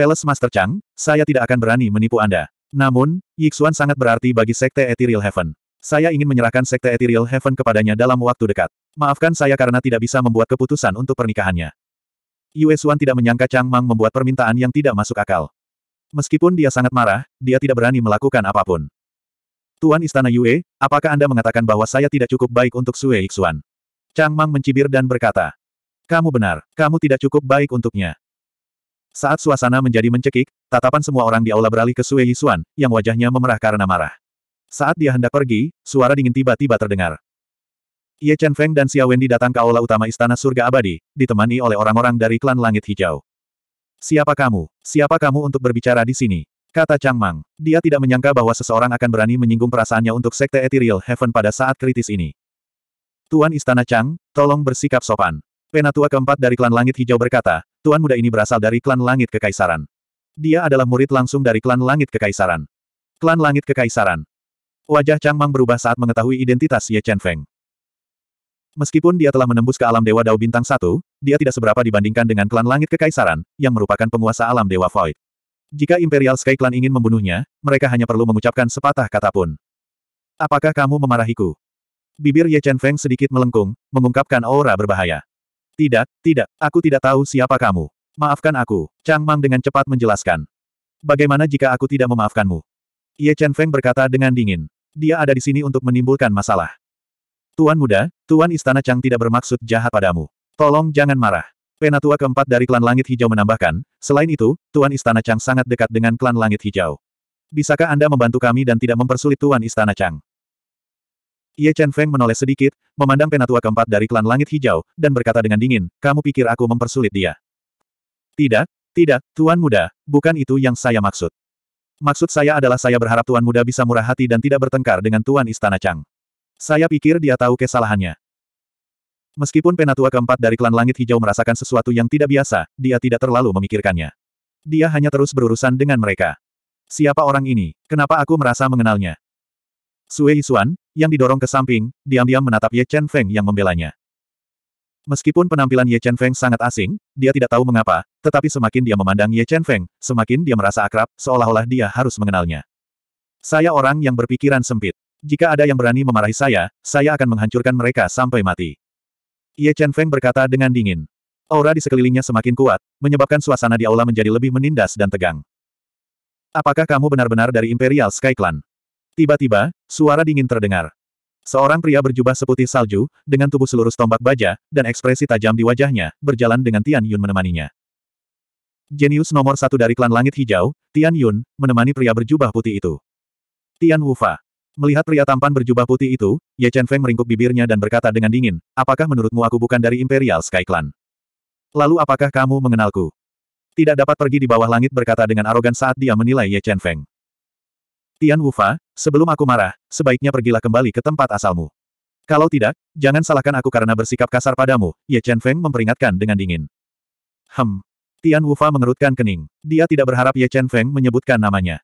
Palace Master Chang, saya tidak akan berani menipu Anda. Namun, Yixuan sangat berarti bagi Sekte Ethereal Heaven. Saya ingin menyerahkan Sekte Ethereal Heaven kepadanya dalam waktu dekat. Maafkan saya karena tidak bisa membuat keputusan untuk pernikahannya. Yue Xuan tidak menyangka Chang Mang membuat permintaan yang tidak masuk akal. Meskipun dia sangat marah, dia tidak berani melakukan apapun. Tuan Istana Yue, apakah Anda mengatakan bahwa saya tidak cukup baik untuk Sue Yixuan? Chang Mang mencibir dan berkata, Kamu benar, kamu tidak cukup baik untuknya. Saat suasana menjadi mencekik, tatapan semua orang di aula beralih ke Sue Yisuan, yang wajahnya memerah karena marah. Saat dia hendak pergi, suara dingin tiba-tiba terdengar. Ye Chen Feng dan Xia Wendy datang ke aula utama Istana Surga Abadi, ditemani oleh orang-orang dari klan Langit Hijau. Siapa kamu? Siapa kamu untuk berbicara di sini? Kata Chang Mang. Dia tidak menyangka bahwa seseorang akan berani menyinggung perasaannya untuk Sekte Ethereal Heaven pada saat kritis ini. Tuan Istana Chang, tolong bersikap sopan. Penatua keempat dari klan Langit Hijau berkata, Tuan muda ini berasal dari klan langit kekaisaran. Dia adalah murid langsung dari klan langit kekaisaran. Klan langit kekaisaran. Wajah Chang Mang berubah saat mengetahui identitas Ye Chen Feng. Meskipun dia telah menembus ke alam Dewa Dao Bintang Satu, dia tidak seberapa dibandingkan dengan klan langit kekaisaran, yang merupakan penguasa alam Dewa Void. Jika Imperial Sky Clan ingin membunuhnya, mereka hanya perlu mengucapkan sepatah kata pun. Apakah kamu memarahiku? Bibir Ye Chen Feng sedikit melengkung, mengungkapkan aura berbahaya. Tidak, tidak, aku tidak tahu siapa kamu. Maafkan aku, Chang Mang dengan cepat menjelaskan. Bagaimana jika aku tidak memaafkanmu? Ye Chen Feng berkata dengan dingin. Dia ada di sini untuk menimbulkan masalah. Tuan muda, Tuan Istana Chang tidak bermaksud jahat padamu. Tolong jangan marah. Penatua keempat dari klan Langit Hijau menambahkan, selain itu, Tuan Istana Chang sangat dekat dengan klan Langit Hijau. Bisakah Anda membantu kami dan tidak mempersulit Tuan Istana Chang? Ye Chen Feng menoleh sedikit, memandang penatua keempat dari klan langit hijau, dan berkata dengan dingin, kamu pikir aku mempersulit dia? Tidak, tidak, Tuan Muda, bukan itu yang saya maksud. Maksud saya adalah saya berharap Tuan Muda bisa murah hati dan tidak bertengkar dengan Tuan Istana Chang. Saya pikir dia tahu kesalahannya. Meskipun penatua keempat dari klan langit hijau merasakan sesuatu yang tidak biasa, dia tidak terlalu memikirkannya. Dia hanya terus berurusan dengan mereka. Siapa orang ini? Kenapa aku merasa mengenalnya? Sue Isuan, yang didorong ke samping, diam-diam menatap Ye Chen Feng yang membelanya. Meskipun penampilan Ye Chen Feng sangat asing, dia tidak tahu mengapa, tetapi semakin dia memandang Ye Chen Feng, semakin dia merasa akrab, seolah-olah dia harus mengenalnya. Saya orang yang berpikiran sempit. Jika ada yang berani memarahi saya, saya akan menghancurkan mereka sampai mati. Ye Chen Feng berkata dengan dingin. Aura di sekelilingnya semakin kuat, menyebabkan suasana di aula menjadi lebih menindas dan tegang. Apakah kamu benar-benar dari Imperial Sky Clan? Tiba-tiba, suara dingin terdengar. Seorang pria berjubah seputih salju, dengan tubuh seluruh tombak baja, dan ekspresi tajam di wajahnya, berjalan dengan Tian Yun menemaninya. Jenius nomor satu dari klan Langit Hijau, Tian Yun, menemani pria berjubah putih itu. Tian Wufa. Melihat pria tampan berjubah putih itu, Ye Chen Feng meringkuk bibirnya dan berkata dengan dingin, apakah menurutmu aku bukan dari Imperial Sky Clan? Lalu apakah kamu mengenalku? Tidak dapat pergi di bawah langit berkata dengan arogan saat dia menilai Ye Chen Feng. Tian Wufa, sebelum aku marah, sebaiknya pergilah kembali ke tempat asalmu. Kalau tidak, jangan salahkan aku karena bersikap kasar padamu, Ye Chen Feng memperingatkan dengan dingin. Hem. Tian Wufa mengerutkan kening. Dia tidak berharap Ye Chen Feng menyebutkan namanya.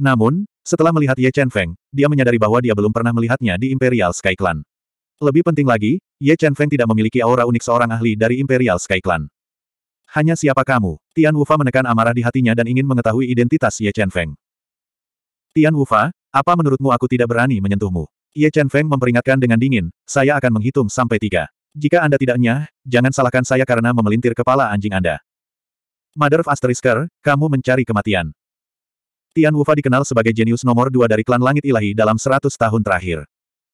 Namun, setelah melihat Ye Chen Feng, dia menyadari bahwa dia belum pernah melihatnya di Imperial Sky Clan. Lebih penting lagi, Ye Chen Feng tidak memiliki aura unik seorang ahli dari Imperial Sky Clan. Hanya siapa kamu? Tian Wufa menekan amarah di hatinya dan ingin mengetahui identitas Ye Chen Feng. Tian Wufa, apa menurutmu aku tidak berani menyentuhmu? Ye Chen Feng memperingatkan dengan dingin, saya akan menghitung sampai tiga. Jika Anda tidak nyah, jangan salahkan saya karena memelintir kepala anjing Anda. Mother of Asterisker, kamu mencari kematian. Tian Wufa dikenal sebagai jenius nomor dua dari klan Langit Ilahi dalam seratus tahun terakhir.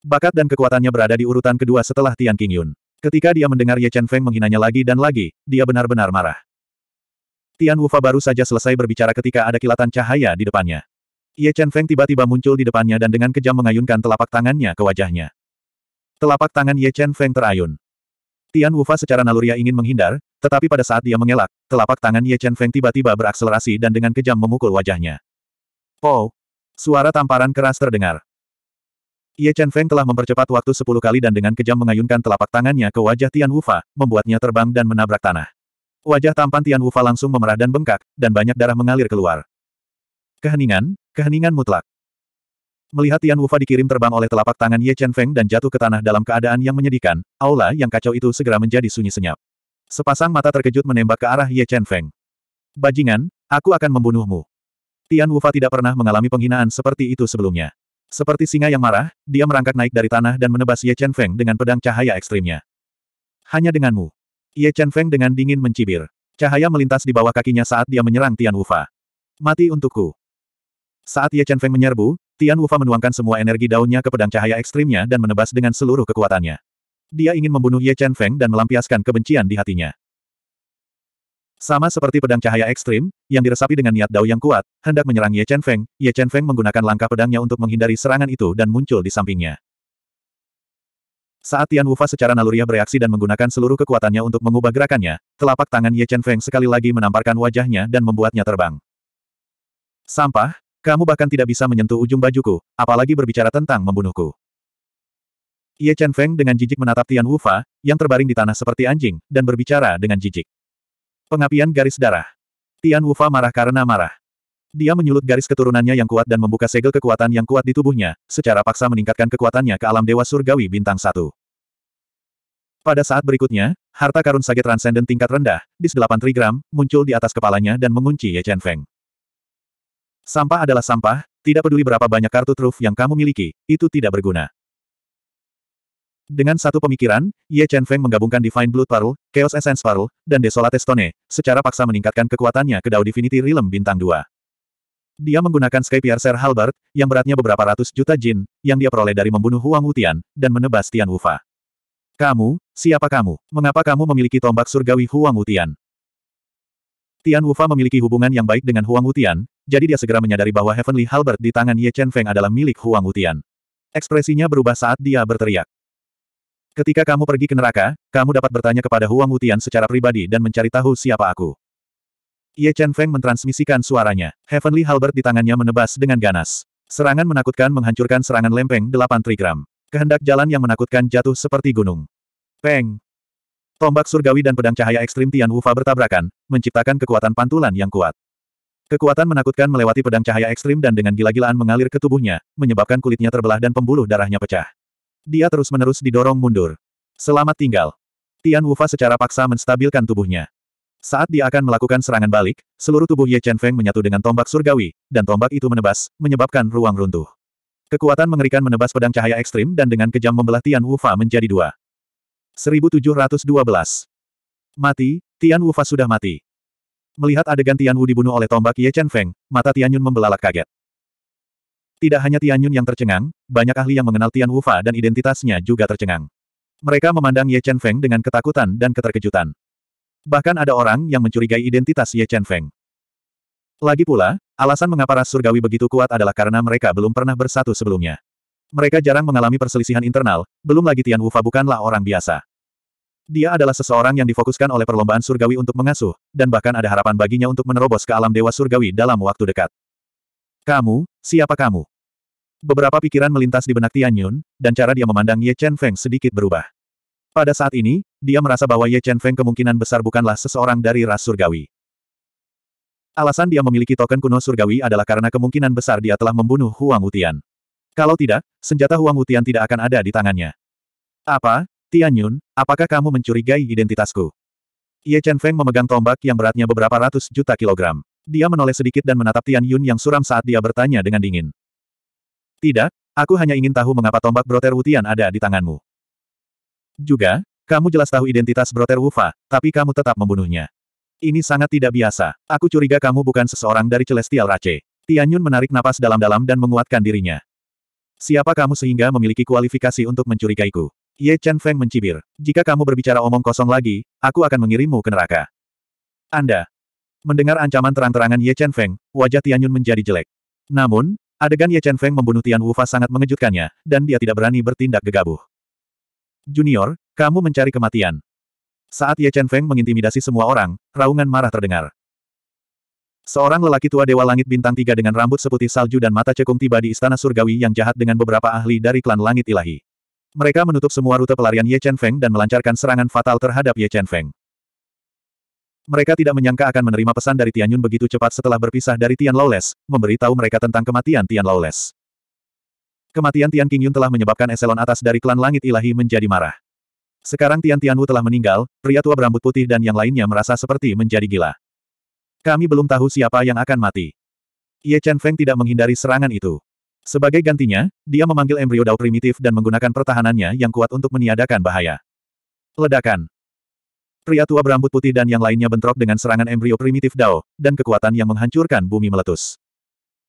Bakat dan kekuatannya berada di urutan kedua setelah Tian King Yun. Ketika dia mendengar Ye Chen Feng menghinanya lagi dan lagi, dia benar-benar marah. Tian Wufa baru saja selesai berbicara ketika ada kilatan cahaya di depannya. Ye Chen Feng tiba-tiba muncul di depannya dan dengan kejam mengayunkan telapak tangannya ke wajahnya. Telapak tangan Ye Chen Feng terayun. Tian Wufa secara naluria ingin menghindar, tetapi pada saat dia mengelak, telapak tangan Ye Chen Feng tiba-tiba berakselerasi dan dengan kejam memukul wajahnya. Oh! Suara tamparan keras terdengar. Ye Chen Feng telah mempercepat waktu sepuluh kali dan dengan kejam mengayunkan telapak tangannya ke wajah Tian Wufa, membuatnya terbang dan menabrak tanah. Wajah tampan Tian Wufa langsung memerah dan bengkak, dan banyak darah mengalir keluar. Keheningan, Keheningan mutlak. Melihat Tian Wufa dikirim terbang oleh telapak tangan Ye Chen Feng dan jatuh ke tanah dalam keadaan yang menyedihkan, aula yang kacau itu segera menjadi sunyi senyap. Sepasang mata terkejut menembak ke arah Ye Chen Feng. Bajingan, aku akan membunuhmu. Tian Wufa tidak pernah mengalami penghinaan seperti itu sebelumnya. Seperti singa yang marah, dia merangkak naik dari tanah dan menebas Ye Chen Feng dengan pedang cahaya ekstrimnya. Hanya denganmu. Ye Chen Feng dengan dingin mencibir. Cahaya melintas di bawah kakinya saat dia menyerang Tian Wufa. Mati untukku. Saat Ye Chen Feng menyerbu, Tian Wufa menuangkan semua energi daunnya ke pedang cahaya ekstrimnya dan menebas dengan seluruh kekuatannya. Dia ingin membunuh Ye Chen Feng dan melampiaskan kebencian di hatinya. Sama seperti pedang cahaya ekstrim, yang diresapi dengan niat dao yang kuat, hendak menyerang Ye Chen Feng, Ye Chen Feng menggunakan langkah pedangnya untuk menghindari serangan itu dan muncul di sampingnya. Saat Tian Wufa secara naluriah bereaksi dan menggunakan seluruh kekuatannya untuk mengubah gerakannya, telapak tangan Ye Chen Feng sekali lagi menamparkan wajahnya dan membuatnya terbang. Sampah, kamu bahkan tidak bisa menyentuh ujung bajuku, apalagi berbicara tentang membunuhku. Ye Chen Feng dengan jijik menatap Tian Wufa, yang terbaring di tanah seperti anjing, dan berbicara dengan jijik. Pengapian garis darah. Tian Wufa marah karena marah. Dia menyulut garis keturunannya yang kuat dan membuka segel kekuatan yang kuat di tubuhnya, secara paksa meningkatkan kekuatannya ke alam dewa surgawi bintang satu. Pada saat berikutnya, harta karun sage transenden tingkat rendah, di 8 trigram, muncul di atas kepalanya dan mengunci Ye Chen Feng. Sampah adalah sampah, tidak peduli berapa banyak kartu truf yang kamu miliki, itu tidak berguna. Dengan satu pemikiran, Ye Chen Feng menggabungkan Divine Blood Parul, Chaos Essence Parul, dan Desolate Stone, secara paksa meningkatkan kekuatannya ke Dao Divinity Realm Bintang 2. Dia menggunakan Sky Piercer Halbert, yang beratnya beberapa ratus juta jin, yang dia peroleh dari membunuh Huang Wutian, dan menebas Tian Wufa. Kamu, siapa kamu? Mengapa kamu memiliki tombak surgawi Huang Wutian? Tian Wufa memiliki hubungan yang baik dengan Huang Wutian, jadi dia segera menyadari bahwa Heavenly Halbert di tangan Ye Chen Feng adalah milik Huang Wutian. Ekspresinya berubah saat dia berteriak. Ketika kamu pergi ke neraka, kamu dapat bertanya kepada Huang Wutian secara pribadi dan mencari tahu siapa aku. Ye Chen Feng mentransmisikan suaranya. Heavenly Halbert di tangannya menebas dengan ganas. Serangan menakutkan menghancurkan serangan lempeng 8 trigram. Kehendak jalan yang menakutkan jatuh seperti gunung. Peng! Tombak surgawi dan pedang cahaya ekstrim Tian Wufa bertabrakan, menciptakan kekuatan pantulan yang kuat. Kekuatan menakutkan melewati pedang cahaya ekstrim dan dengan gila-gilaan mengalir ke tubuhnya, menyebabkan kulitnya terbelah dan pembuluh darahnya pecah. Dia terus-menerus didorong mundur. Selamat tinggal. Tian Wufa secara paksa menstabilkan tubuhnya. Saat dia akan melakukan serangan balik, seluruh tubuh Ye Chen Feng menyatu dengan tombak surgawi, dan tombak itu menebas, menyebabkan ruang runtuh. Kekuatan mengerikan menebas pedang cahaya ekstrim dan dengan kejam membelah Tian Wufa menjadi dua. 1712. Mati, Tian Wu Fa sudah mati. Melihat adegan Tian Wu dibunuh oleh tombak Ye Chen Feng, mata Tian Yun membelalak kaget. Tidak hanya Tian Yun yang tercengang, banyak ahli yang mengenal Tian Wu Fa dan identitasnya juga tercengang. Mereka memandang Ye Chen Feng dengan ketakutan dan keterkejutan. Bahkan ada orang yang mencurigai identitas Ye Chen Feng. Lagi pula, alasan mengapa ras surgawi begitu kuat adalah karena mereka belum pernah bersatu sebelumnya. Mereka jarang mengalami perselisihan internal, belum lagi Tian Wufa bukanlah orang biasa. Dia adalah seseorang yang difokuskan oleh perlombaan surgawi untuk mengasuh, dan bahkan ada harapan baginya untuk menerobos ke alam dewa surgawi dalam waktu dekat. Kamu, siapa kamu? Beberapa pikiran melintas di benak Tian Yun, dan cara dia memandang Ye Chen Feng sedikit berubah. Pada saat ini, dia merasa bahwa Ye Chen Feng kemungkinan besar bukanlah seseorang dari ras surgawi. Alasan dia memiliki token kuno surgawi adalah karena kemungkinan besar dia telah membunuh Huang Wutian. Kalau tidak, senjata Huang Wutian tidak akan ada di tangannya. Apa, Tianyun, apakah kamu mencurigai identitasku? Ye Chen Feng memegang tombak yang beratnya beberapa ratus juta kilogram. Dia menoleh sedikit dan menatap Tianyun yang suram saat dia bertanya dengan dingin. Tidak, aku hanya ingin tahu mengapa tombak Broter Wutian ada di tanganmu. Juga, kamu jelas tahu identitas Broter Wufa, tapi kamu tetap membunuhnya. Ini sangat tidak biasa. Aku curiga kamu bukan seseorang dari Celestial Race. Tianyun menarik napas dalam-dalam dan menguatkan dirinya. Siapa kamu sehingga memiliki kualifikasi untuk mencurigaiku? Ye Chen Feng mencibir. Jika kamu berbicara omong kosong lagi, aku akan mengirimmu ke neraka. Anda. Mendengar ancaman terang-terangan Ye Chen Feng, wajah Tianyun menjadi jelek. Namun, adegan Ye Chen Feng membunuh Tian Wufa sangat mengejutkannya, dan dia tidak berani bertindak gegabah. Junior, kamu mencari kematian. Saat Ye Chen Feng mengintimidasi semua orang, raungan marah terdengar. Seorang lelaki tua Dewa Langit Bintang Tiga dengan rambut seputih salju dan mata cekung tiba di Istana Surgawi yang jahat dengan beberapa ahli dari klan Langit Ilahi. Mereka menutup semua rute pelarian Ye Chen Feng dan melancarkan serangan fatal terhadap Ye Chen Feng. Mereka tidak menyangka akan menerima pesan dari Tian Yun begitu cepat setelah berpisah dari Tian Lawless, memberitahu mereka tentang kematian Tian Lawless. Kematian Tian Qingyun telah menyebabkan eselon atas dari klan Langit Ilahi menjadi marah. Sekarang Tian Tianwu telah meninggal, pria tua berambut putih dan yang lainnya merasa seperti menjadi gila. Kami belum tahu siapa yang akan mati. Ye Chen Feng tidak menghindari serangan itu. Sebagai gantinya, dia memanggil embrio dao primitif dan menggunakan pertahanannya yang kuat untuk meniadakan bahaya. Ledakan. Pria tua berambut putih dan yang lainnya bentrok dengan serangan embrio primitif dao, dan kekuatan yang menghancurkan bumi meletus.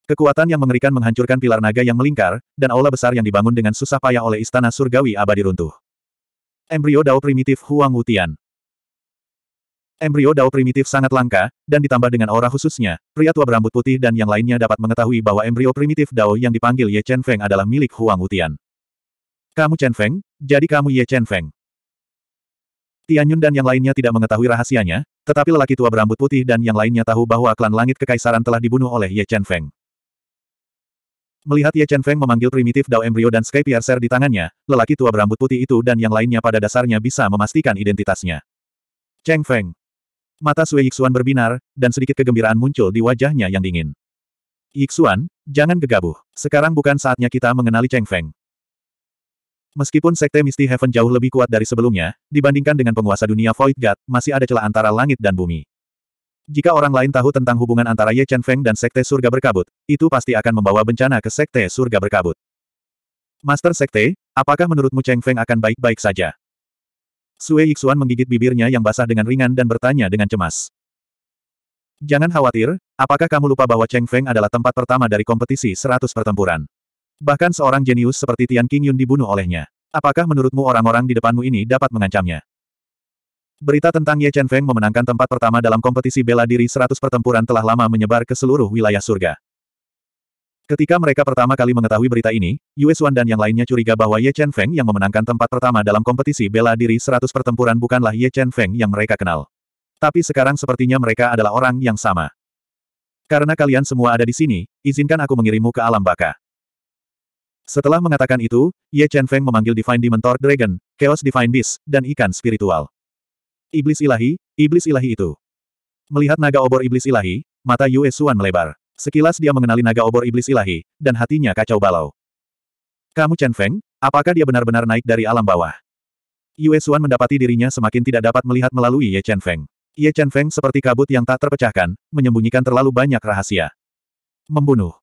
Kekuatan yang mengerikan menghancurkan pilar naga yang melingkar, dan aula besar yang dibangun dengan susah payah oleh istana surgawi abadi runtuh. Embrio dao primitif Huang Wutian. Embrio Dao primitif sangat langka, dan ditambah dengan aura khususnya, pria tua berambut putih dan yang lainnya dapat mengetahui bahwa embrio primitif Dao yang dipanggil Ye Chen Feng adalah milik Huang Wutian. Kamu Chen Feng, jadi kamu Ye Chen Feng. Tianyun dan yang lainnya tidak mengetahui rahasianya, tetapi lelaki tua berambut putih dan yang lainnya tahu bahwa klan langit kekaisaran telah dibunuh oleh Ye Chen Feng. Melihat Ye Chen Feng memanggil primitif Dao Embryo dan Sky Piercer di tangannya, lelaki tua berambut putih itu dan yang lainnya pada dasarnya bisa memastikan identitasnya. Cheng Feng. Mata Sui Yixuan berbinar, dan sedikit kegembiraan muncul di wajahnya yang dingin. Yixuan, jangan gegabah. Sekarang bukan saatnya kita mengenali Cheng Feng. Meskipun Sekte Misty Heaven jauh lebih kuat dari sebelumnya, dibandingkan dengan penguasa dunia Void God, masih ada celah antara langit dan bumi. Jika orang lain tahu tentang hubungan antara Ye Chen Feng dan Sekte Surga Berkabut, itu pasti akan membawa bencana ke Sekte Surga Berkabut. Master Sekte, apakah menurutmu Cheng Feng akan baik-baik saja? Sue Yixuan menggigit bibirnya yang basah dengan ringan dan bertanya dengan cemas. Jangan khawatir, apakah kamu lupa bahwa Cheng Feng adalah tempat pertama dari kompetisi seratus pertempuran? Bahkan seorang jenius seperti Tian Yun dibunuh olehnya. Apakah menurutmu orang-orang di depanmu ini dapat mengancamnya? Berita tentang Ye Chen Feng memenangkan tempat pertama dalam kompetisi bela diri seratus pertempuran telah lama menyebar ke seluruh wilayah surga. Ketika mereka pertama kali mengetahui berita ini, Yue Xuan dan yang lainnya curiga bahwa Ye Chen Feng yang memenangkan tempat pertama dalam kompetisi bela diri 100 pertempuran bukanlah Ye Chen Feng yang mereka kenal. Tapi sekarang sepertinya mereka adalah orang yang sama. Karena kalian semua ada di sini, izinkan aku mengirimmu ke alam baka. Setelah mengatakan itu, Ye Chen Feng memanggil Divine Dementor Dragon, Chaos Divine Beast, dan ikan spiritual. Iblis ilahi, iblis ilahi itu. Melihat naga obor iblis ilahi, mata Yue Xuan melebar. Sekilas dia mengenali naga obor iblis ilahi, dan hatinya kacau balau. Kamu Chen Feng, apakah dia benar-benar naik dari alam bawah? Yue Xuan mendapati dirinya semakin tidak dapat melihat melalui Ye Chen Feng. Ye Chen Feng seperti kabut yang tak terpecahkan, menyembunyikan terlalu banyak rahasia. Membunuh.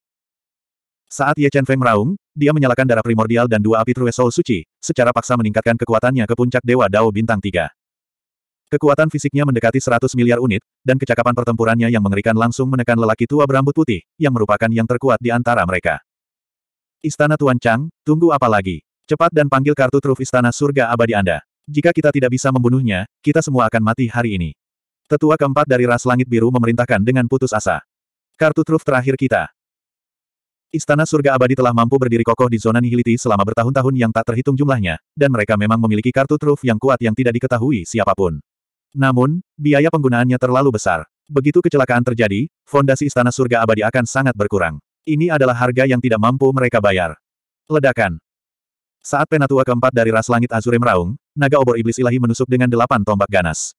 Saat Ye Chen Feng meraung, dia menyalakan darah primordial dan dua api True Soul Suci, secara paksa meningkatkan kekuatannya ke puncak Dewa Dao Bintang 3. Kekuatan fisiknya mendekati 100 miliar unit, dan kecakapan pertempurannya yang mengerikan langsung menekan lelaki tua berambut putih, yang merupakan yang terkuat di antara mereka. Istana Tuan Chang, tunggu apa lagi? Cepat dan panggil kartu truf Istana Surga Abadi Anda. Jika kita tidak bisa membunuhnya, kita semua akan mati hari ini. Tetua keempat dari ras langit biru memerintahkan dengan putus asa. Kartu truf terakhir kita. Istana Surga Abadi telah mampu berdiri kokoh di zona nihiliti selama bertahun-tahun yang tak terhitung jumlahnya, dan mereka memang memiliki kartu truf yang kuat yang tidak diketahui siapapun. Namun, biaya penggunaannya terlalu besar. Begitu kecelakaan terjadi, fondasi istana surga abadi akan sangat berkurang. Ini adalah harga yang tidak mampu mereka bayar. Ledakan. Saat penatua keempat dari ras langit Azure meraung, naga obor iblis ilahi menusuk dengan delapan tombak ganas.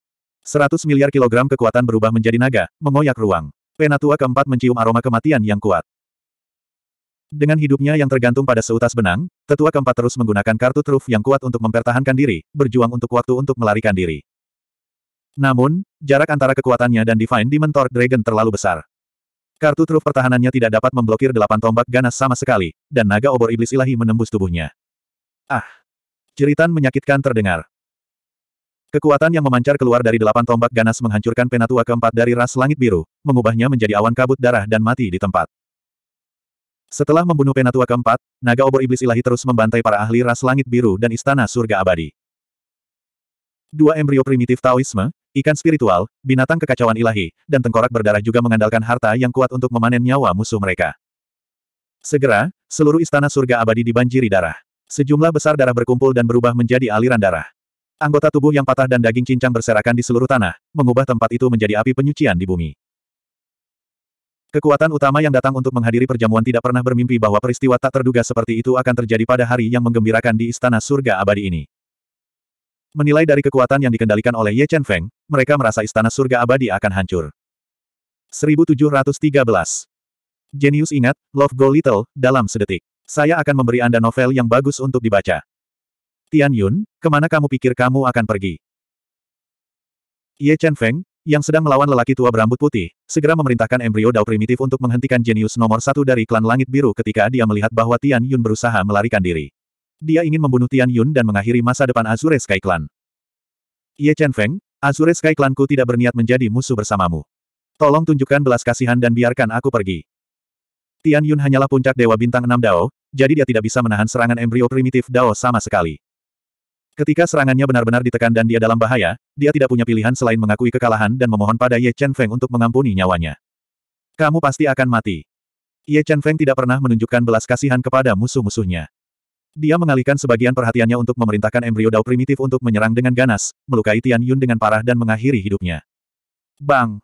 Seratus miliar kilogram kekuatan berubah menjadi naga, mengoyak ruang. Penatua keempat mencium aroma kematian yang kuat. Dengan hidupnya yang tergantung pada seutas benang, tetua keempat terus menggunakan kartu truf yang kuat untuk mempertahankan diri, berjuang untuk waktu untuk melarikan diri. Namun, jarak antara kekuatannya dan Divine Dementor Dragon terlalu besar. Kartu truf pertahanannya tidak dapat memblokir delapan tombak ganas sama sekali, dan naga obor iblis ilahi menembus tubuhnya. Ah! Jeritan menyakitkan terdengar. Kekuatan yang memancar keluar dari delapan tombak ganas menghancurkan penatua keempat dari ras langit biru, mengubahnya menjadi awan kabut darah dan mati di tempat. Setelah membunuh penatua keempat, naga obor iblis ilahi terus membantai para ahli ras langit biru dan istana surga abadi dua embrio primitif Taoisme, ikan spiritual, binatang kekacauan ilahi, dan tengkorak berdarah juga mengandalkan harta yang kuat untuk memanen nyawa musuh mereka. Segera, seluruh istana surga abadi dibanjiri darah. Sejumlah besar darah berkumpul dan berubah menjadi aliran darah. Anggota tubuh yang patah dan daging cincang berserakan di seluruh tanah, mengubah tempat itu menjadi api penyucian di bumi. Kekuatan utama yang datang untuk menghadiri perjamuan tidak pernah bermimpi bahwa peristiwa tak terduga seperti itu akan terjadi pada hari yang menggembirakan di istana surga abadi ini. Menilai dari kekuatan yang dikendalikan oleh Ye Chen Feng, mereka merasa istana surga abadi akan hancur. 1713. Genius ingat, love go little, dalam sedetik. Saya akan memberi Anda novel yang bagus untuk dibaca. Tian Yun, kemana kamu pikir kamu akan pergi? Ye Chen Feng, yang sedang melawan lelaki tua berambut putih, segera memerintahkan embrio Dao primitif untuk menghentikan jenius nomor satu dari klan langit biru ketika dia melihat bahwa Tian Yun berusaha melarikan diri dia ingin membunuh Tian Yun dan mengakhiri masa depan Azure Sky Clan. Ye Chen Feng, Azure Sky Clan ku tidak berniat menjadi musuh bersamamu. Tolong tunjukkan belas kasihan dan biarkan aku pergi. Tian Yun hanyalah puncak Dewa Bintang 6 Dao, jadi dia tidak bisa menahan serangan embrio primitif Dao sama sekali. Ketika serangannya benar-benar ditekan dan dia dalam bahaya, dia tidak punya pilihan selain mengakui kekalahan dan memohon pada Ye Chen Feng untuk mengampuni nyawanya. Kamu pasti akan mati. Ye Chen Feng tidak pernah menunjukkan belas kasihan kepada musuh-musuhnya. Dia mengalihkan sebagian perhatiannya untuk memerintahkan embrio Dao primitif untuk menyerang dengan ganas, melukai Tian Yun dengan parah dan mengakhiri hidupnya. Bang!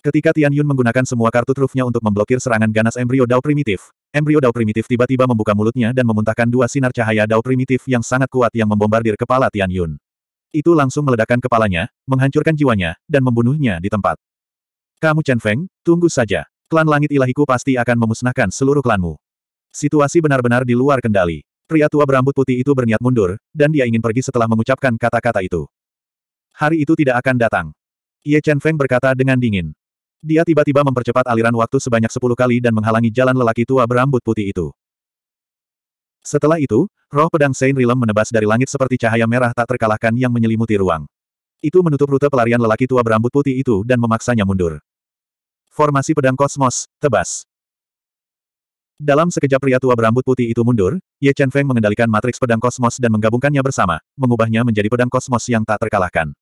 Ketika Tian Yun menggunakan semua kartu trufnya untuk memblokir serangan ganas embrio Dao primitif, embrio Dao primitif tiba-tiba membuka mulutnya dan memuntahkan dua sinar cahaya Dao primitif yang sangat kuat yang membombardir kepala Tian Yun. Itu langsung meledakkan kepalanya, menghancurkan jiwanya, dan membunuhnya di tempat. Kamu Chen Feng, tunggu saja. Klan Langit Ilahiku pasti akan memusnahkan seluruh klanmu. Situasi benar-benar di luar kendali. Pria tua berambut putih itu berniat mundur, dan dia ingin pergi setelah mengucapkan kata-kata itu. Hari itu tidak akan datang. Ye Chen Feng berkata dengan dingin. Dia tiba-tiba mempercepat aliran waktu sebanyak sepuluh kali dan menghalangi jalan lelaki tua berambut putih itu. Setelah itu, roh pedang Saint Rilem menebas dari langit seperti cahaya merah tak terkalahkan yang menyelimuti ruang. Itu menutup rute pelarian lelaki tua berambut putih itu dan memaksanya mundur. Formasi pedang kosmos, tebas. Dalam sekejap pria tua berambut putih itu mundur, Ye Chen Feng mengendalikan matriks pedang kosmos dan menggabungkannya bersama, mengubahnya menjadi pedang kosmos yang tak terkalahkan.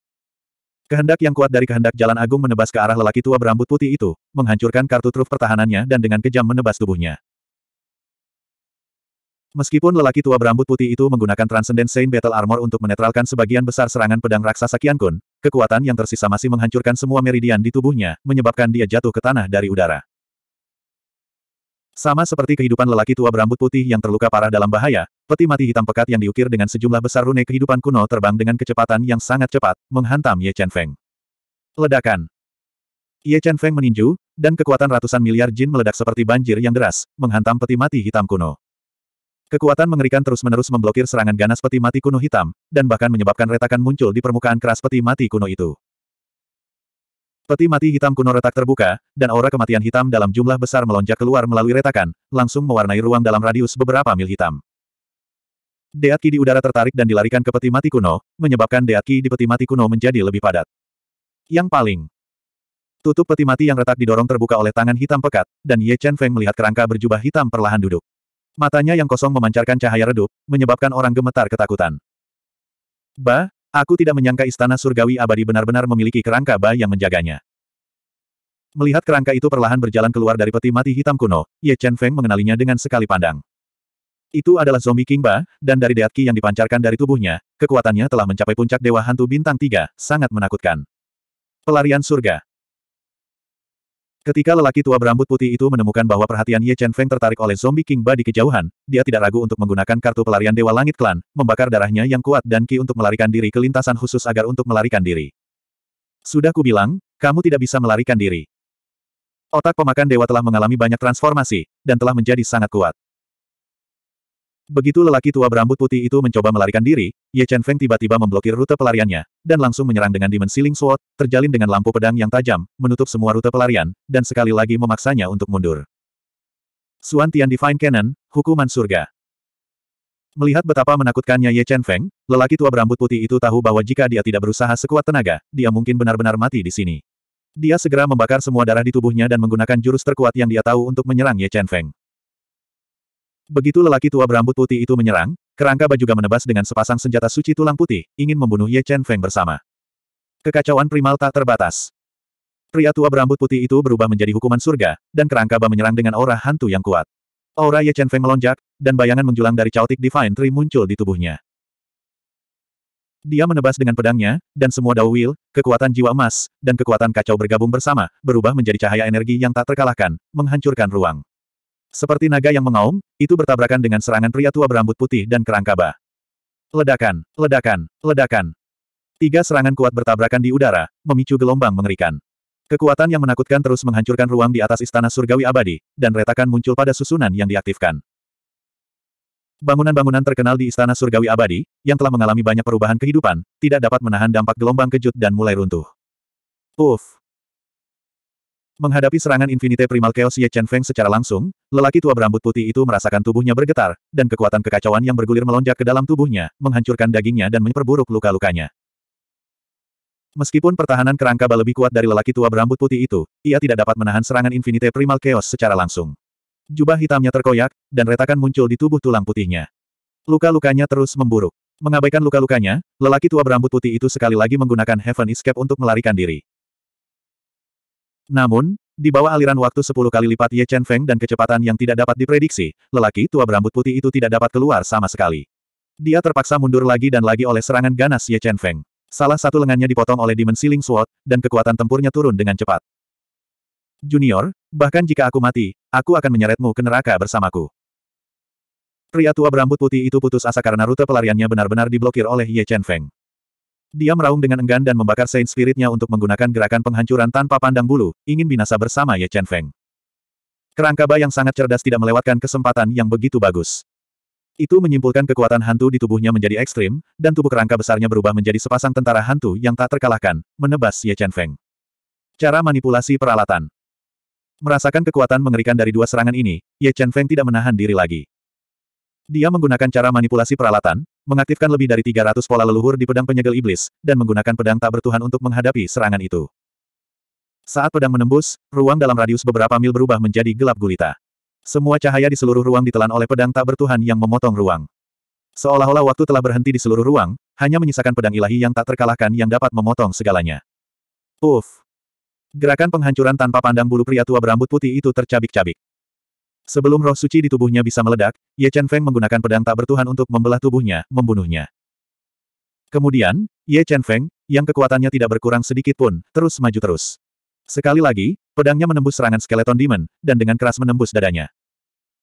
Kehendak yang kuat dari kehendak Jalan Agung menebas ke arah lelaki tua berambut putih itu, menghancurkan kartu truf pertahanannya dan dengan kejam menebas tubuhnya. Meskipun lelaki tua berambut putih itu menggunakan Transcendent Saint Battle Armor untuk menetralkan sebagian besar serangan pedang raksasa Qian Kun, kekuatan yang tersisa masih menghancurkan semua meridian di tubuhnya, menyebabkan dia jatuh ke tanah dari udara. Sama seperti kehidupan lelaki tua berambut putih yang terluka parah dalam bahaya, peti mati hitam pekat yang diukir dengan sejumlah besar rune kehidupan kuno terbang dengan kecepatan yang sangat cepat, menghantam Ye Chen Feng. Ledakan. Ye Chen Feng meninju, dan kekuatan ratusan miliar jin meledak seperti banjir yang deras, menghantam peti mati hitam kuno. Kekuatan mengerikan terus-menerus memblokir serangan ganas peti mati kuno hitam, dan bahkan menyebabkan retakan muncul di permukaan keras peti mati kuno itu. Peti mati hitam kuno retak terbuka, dan aura kematian hitam dalam jumlah besar melonjak keluar melalui retakan, langsung mewarnai ruang dalam radius beberapa mil hitam. Deat di udara tertarik dan dilarikan ke peti mati kuno, menyebabkan Deat di peti mati kuno menjadi lebih padat. Yang paling Tutup peti mati yang retak didorong terbuka oleh tangan hitam pekat, dan Ye Chen Feng melihat kerangka berjubah hitam perlahan duduk. Matanya yang kosong memancarkan cahaya redup, menyebabkan orang gemetar ketakutan. Bah, Aku tidak menyangka istana surgawi abadi benar-benar memiliki kerangka bayi yang menjaganya. Melihat kerangka itu perlahan berjalan keluar dari peti mati hitam kuno, Ye Chen Feng mengenalinya dengan sekali pandang. Itu adalah zombie King Ba, dan dari deatki yang dipancarkan dari tubuhnya, kekuatannya telah mencapai puncak Dewa Hantu Bintang Tiga, sangat menakutkan. Pelarian Surga Ketika lelaki tua berambut putih itu menemukan bahwa perhatian Ye Chen Feng tertarik oleh zombie King Ba di kejauhan, dia tidak ragu untuk menggunakan kartu pelarian Dewa Langit Klan, membakar darahnya yang kuat dan Ki untuk melarikan diri ke lintasan khusus agar untuk melarikan diri. Sudah kubilang, kamu tidak bisa melarikan diri. Otak pemakan dewa telah mengalami banyak transformasi, dan telah menjadi sangat kuat. Begitu lelaki tua berambut putih itu mencoba melarikan diri, Ye Chen Feng tiba-tiba memblokir rute pelariannya, dan langsung menyerang dengan Demon Sealing Sword, terjalin dengan lampu pedang yang tajam, menutup semua rute pelarian, dan sekali lagi memaksanya untuk mundur. Suan Tian Divine Cannon, Hukuman Surga Melihat betapa menakutkannya Ye Chen Feng, lelaki tua berambut putih itu tahu bahwa jika dia tidak berusaha sekuat tenaga, dia mungkin benar-benar mati di sini. Dia segera membakar semua darah di tubuhnya dan menggunakan jurus terkuat yang dia tahu untuk menyerang Ye Chen Feng. Begitu lelaki tua berambut putih itu menyerang, kerangka baju juga menebas dengan sepasang senjata suci tulang putih, ingin membunuh Ye Chen Feng bersama. Kekacauan primal tak terbatas. Pria tua berambut putih itu berubah menjadi hukuman surga, dan kerangka ba menyerang dengan aura hantu yang kuat. Aura Ye Chen Feng melonjak, dan bayangan menjulang dari caotik Divine Tree muncul di tubuhnya. Dia menebas dengan pedangnya, dan semua Dao Will, kekuatan jiwa emas, dan kekuatan kacau bergabung bersama, berubah menjadi cahaya energi yang tak terkalahkan, menghancurkan ruang. Seperti naga yang mengaum, itu bertabrakan dengan serangan pria tua berambut putih dan kerangkaba. Ledakan, ledakan, ledakan. Tiga serangan kuat bertabrakan di udara, memicu gelombang mengerikan. Kekuatan yang menakutkan terus menghancurkan ruang di atas istana surgawi abadi, dan retakan muncul pada susunan yang diaktifkan. Bangunan-bangunan terkenal di Istana Surgawi Abadi, yang telah mengalami banyak perubahan kehidupan, tidak dapat menahan dampak gelombang kejut dan mulai runtuh. Puff! Menghadapi serangan Infinite Primal Chaos Ye Chen Feng secara langsung, lelaki tua berambut putih itu merasakan tubuhnya bergetar, dan kekuatan kekacauan yang bergulir melonjak ke dalam tubuhnya, menghancurkan dagingnya dan memperburuk luka-lukanya. Meskipun pertahanan kerangka lebih kuat dari lelaki tua berambut putih itu, ia tidak dapat menahan serangan Infinite Primal Chaos secara langsung. Jubah hitamnya terkoyak, dan retakan muncul di tubuh tulang putihnya. Luka-lukanya terus memburuk. Mengabaikan luka-lukanya, lelaki tua berambut putih itu sekali lagi menggunakan Heaven Escape untuk melarikan diri. Namun, di bawah aliran waktu 10 kali lipat Ye Chen Feng dan kecepatan yang tidak dapat diprediksi, lelaki tua berambut putih itu tidak dapat keluar sama sekali. Dia terpaksa mundur lagi dan lagi oleh serangan ganas Ye Chen Feng. Salah satu lengannya dipotong oleh Demon Siling Sword, dan kekuatan tempurnya turun dengan cepat. Junior, bahkan jika aku mati, aku akan menyeretmu ke neraka bersamaku. Pria tua berambut putih itu putus asa karena rute pelariannya benar-benar diblokir oleh Ye Chen Feng. Dia meraung dengan enggan dan membakar Saint Spiritnya untuk menggunakan gerakan penghancuran tanpa pandang bulu, ingin binasa bersama Ye Chen Feng. Kerangka yang sangat cerdas tidak melewatkan kesempatan yang begitu bagus. Itu menyimpulkan kekuatan hantu di tubuhnya menjadi ekstrim, dan tubuh kerangka besarnya berubah menjadi sepasang tentara hantu yang tak terkalahkan, menebas Ye Chen Feng. Cara manipulasi peralatan Merasakan kekuatan mengerikan dari dua serangan ini, Ye Chen Feng tidak menahan diri lagi. Dia menggunakan cara manipulasi peralatan, mengaktifkan lebih dari 300 pola leluhur di pedang penyegel iblis, dan menggunakan pedang tak bertuhan untuk menghadapi serangan itu. Saat pedang menembus, ruang dalam radius beberapa mil berubah menjadi gelap gulita. Semua cahaya di seluruh ruang ditelan oleh pedang tak bertuhan yang memotong ruang. Seolah-olah waktu telah berhenti di seluruh ruang, hanya menyisakan pedang ilahi yang tak terkalahkan yang dapat memotong segalanya. Uff! Gerakan penghancuran tanpa pandang bulu pria tua berambut putih itu tercabik-cabik. Sebelum roh suci di tubuhnya bisa meledak, Ye Chen Feng menggunakan pedang tak bertuhan untuk membelah tubuhnya, membunuhnya. Kemudian, Ye Chen Feng, yang kekuatannya tidak berkurang sedikit pun, terus maju terus. Sekali lagi, pedangnya menembus serangan skeleton demon, dan dengan keras menembus dadanya.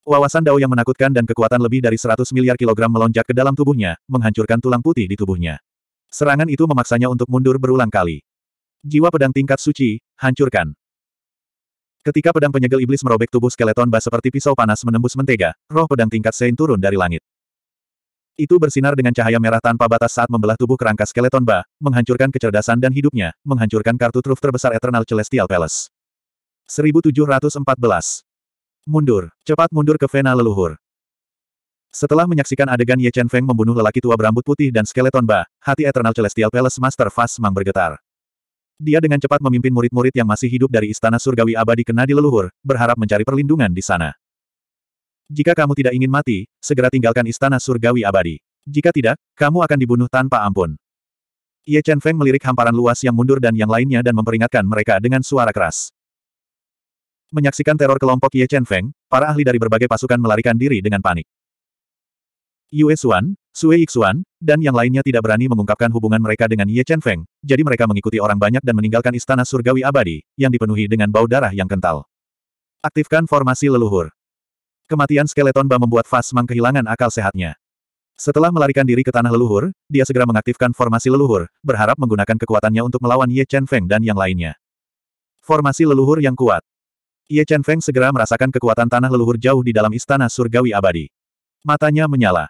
Wawasan Dao yang menakutkan dan kekuatan lebih dari 100 miliar kilogram melonjak ke dalam tubuhnya, menghancurkan tulang putih di tubuhnya. Serangan itu memaksanya untuk mundur berulang kali. Jiwa pedang tingkat suci, hancurkan. Ketika pedang penyegel iblis merobek tubuh skeleton bas seperti pisau panas menembus mentega, roh pedang tingkat Sein turun dari langit. Itu bersinar dengan cahaya merah tanpa batas saat membelah tubuh kerangka skeleton ba, menghancurkan kecerdasan dan hidupnya, menghancurkan kartu truf terbesar Eternal Celestial Palace. 1714. Mundur, cepat mundur ke Vena leluhur. Setelah menyaksikan adegan Ye Chen Feng membunuh lelaki tua berambut putih dan skeleton ba, hati Eternal Celestial Palace Master Fast Mang bergetar. Dia dengan cepat memimpin murid-murid yang masih hidup dari istana surgawi abadi kena di leluhur, berharap mencari perlindungan di sana. Jika kamu tidak ingin mati, segera tinggalkan istana surgawi abadi. Jika tidak, kamu akan dibunuh tanpa ampun. Ye Chen Feng melirik hamparan luas yang mundur dan yang lainnya dan memperingatkan mereka dengan suara keras. Menyaksikan teror kelompok Ye Chen Feng, para ahli dari berbagai pasukan melarikan diri dengan panik. Yue Xuan, Sue Yixuan, dan yang lainnya tidak berani mengungkapkan hubungan mereka dengan Ye Chen Feng, jadi mereka mengikuti orang banyak dan meninggalkan istana surgawi abadi, yang dipenuhi dengan bau darah yang kental. Aktifkan formasi leluhur. Kematian skeleton Ba membuat Fas Mang kehilangan akal sehatnya. Setelah melarikan diri ke tanah leluhur, dia segera mengaktifkan formasi leluhur, berharap menggunakan kekuatannya untuk melawan Ye Chen Feng dan yang lainnya. Formasi leluhur yang kuat. Ye Chen Feng segera merasakan kekuatan tanah leluhur jauh di dalam istana surgawi abadi. Matanya menyala.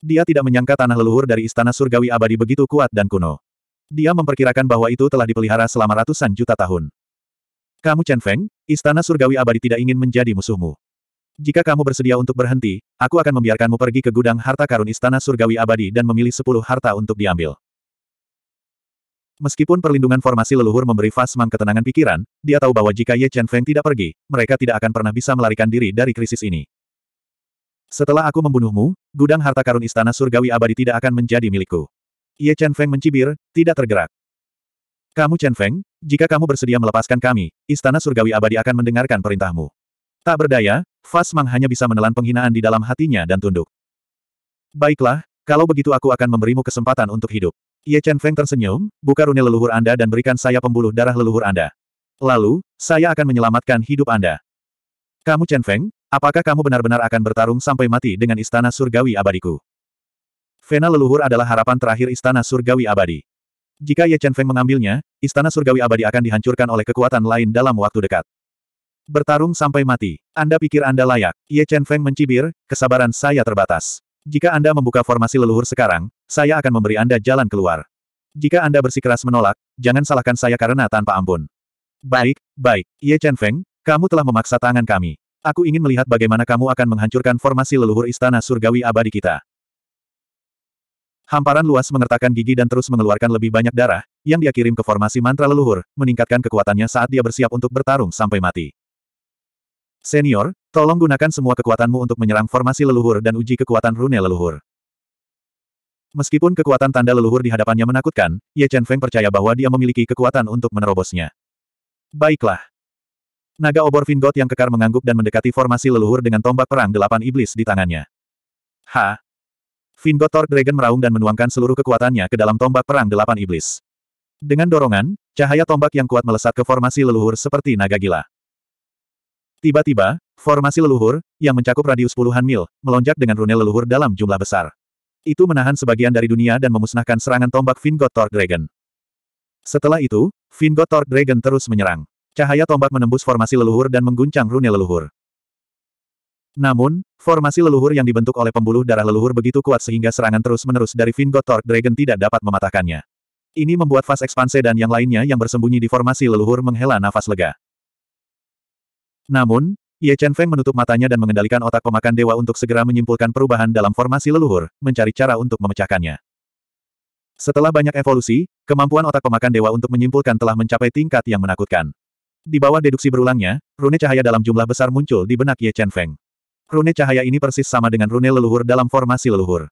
Dia tidak menyangka tanah leluhur dari istana surgawi abadi begitu kuat dan kuno. Dia memperkirakan bahwa itu telah dipelihara selama ratusan juta tahun. Kamu Chen Feng, istana surgawi abadi tidak ingin menjadi musuhmu. Jika kamu bersedia untuk berhenti, aku akan membiarkanmu pergi ke gudang harta karun istana surgawi abadi dan memilih sepuluh harta untuk diambil. Meskipun perlindungan formasi leluhur memberi Fasmang ketenangan pikiran, dia tahu bahwa jika Ye Chen Feng tidak pergi, mereka tidak akan pernah bisa melarikan diri dari krisis ini. Setelah aku membunuhmu, gudang harta karun istana surgawi abadi tidak akan menjadi milikku. Ye Chen Feng mencibir, tidak tergerak. Kamu Chen Feng, jika kamu bersedia melepaskan kami, istana surgawi abadi akan mendengarkan perintahmu. Tak berdaya, Fas Mang hanya bisa menelan penghinaan di dalam hatinya dan tunduk. Baiklah, kalau begitu aku akan memberimu kesempatan untuk hidup. Ye Chen Feng tersenyum, buka rune leluhur Anda dan berikan saya pembuluh darah leluhur Anda. Lalu, saya akan menyelamatkan hidup Anda. Kamu Chen Feng, Apakah kamu benar-benar akan bertarung sampai mati dengan istana surgawi abadiku? Vena leluhur adalah harapan terakhir istana surgawi abadi. Jika Ye Chen Feng mengambilnya, istana surgawi abadi akan dihancurkan oleh kekuatan lain dalam waktu dekat. Bertarung sampai mati. Anda pikir Anda layak? Ye Chen Feng mencibir, kesabaran saya terbatas. Jika Anda membuka formasi leluhur sekarang, saya akan memberi Anda jalan keluar. Jika Anda bersikeras menolak, jangan salahkan saya karena tanpa ampun. Baik, baik, Ye Chen Feng, kamu telah memaksa tangan kami. Aku ingin melihat bagaimana kamu akan menghancurkan formasi leluhur istana surgawi abadi kita. Hamparan luas mengertakkan gigi dan terus mengeluarkan lebih banyak darah, yang dia kirim ke formasi mantra leluhur, meningkatkan kekuatannya saat dia bersiap untuk bertarung sampai mati. Senior, tolong gunakan semua kekuatanmu untuk menyerang formasi leluhur dan uji kekuatan rune leluhur. Meskipun kekuatan tanda leluhur di hadapannya menakutkan, Ye Chen Feng percaya bahwa dia memiliki kekuatan untuk menerobosnya. Baiklah. Naga obor Vingot yang kekar mengangguk dan mendekati formasi leluhur dengan tombak perang delapan iblis di tangannya. Ha! Vingot Thor Dragon meraung dan menuangkan seluruh kekuatannya ke dalam tombak perang delapan iblis. Dengan dorongan, cahaya tombak yang kuat melesat ke formasi leluhur seperti naga gila. Tiba-tiba, formasi leluhur, yang mencakup radius puluhan mil, melonjak dengan rune leluhur dalam jumlah besar. Itu menahan sebagian dari dunia dan memusnahkan serangan tombak Vingot Thor Dragon. Setelah itu, Vingot Thor Dragon terus menyerang. Cahaya tombak menembus formasi leluhur dan mengguncang rune leluhur. Namun, formasi leluhur yang dibentuk oleh pembuluh darah leluhur begitu kuat sehingga serangan terus-menerus dari Vingot Thor, Dragon tidak dapat mematahkannya. Ini membuat Vas ekspanse dan yang lainnya yang bersembunyi di formasi leluhur menghela nafas lega. Namun, Ye Chen Feng menutup matanya dan mengendalikan otak pemakan dewa untuk segera menyimpulkan perubahan dalam formasi leluhur, mencari cara untuk memecahkannya. Setelah banyak evolusi, kemampuan otak pemakan dewa untuk menyimpulkan telah mencapai tingkat yang menakutkan. Di bawah deduksi berulangnya, rune cahaya dalam jumlah besar muncul di benak Ye Chen Feng. Rune cahaya ini persis sama dengan rune leluhur dalam formasi leluhur.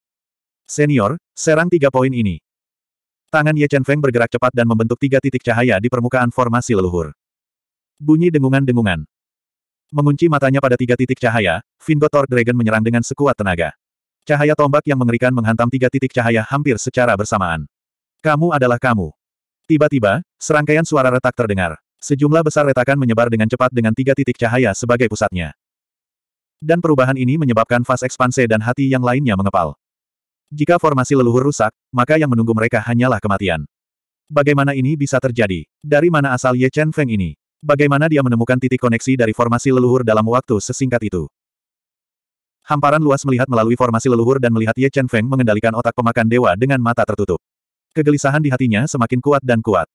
Senior, serang tiga poin ini. Tangan Ye Chen Feng bergerak cepat dan membentuk tiga titik cahaya di permukaan formasi leluhur. Bunyi dengungan-dengungan. Mengunci matanya pada tiga titik cahaya, Vingotor Dragon menyerang dengan sekuat tenaga. Cahaya tombak yang mengerikan menghantam tiga titik cahaya hampir secara bersamaan. Kamu adalah kamu. Tiba-tiba, serangkaian suara retak terdengar. Sejumlah besar retakan menyebar dengan cepat dengan tiga titik cahaya sebagai pusatnya. Dan perubahan ini menyebabkan fase ekspanse dan hati yang lainnya mengepal. Jika formasi leluhur rusak, maka yang menunggu mereka hanyalah kematian. Bagaimana ini bisa terjadi? Dari mana asal Ye Chen Feng ini? Bagaimana dia menemukan titik koneksi dari formasi leluhur dalam waktu sesingkat itu? Hamparan luas melihat melalui formasi leluhur dan melihat Ye Chen Feng mengendalikan otak pemakan dewa dengan mata tertutup. Kegelisahan di hatinya semakin kuat dan kuat.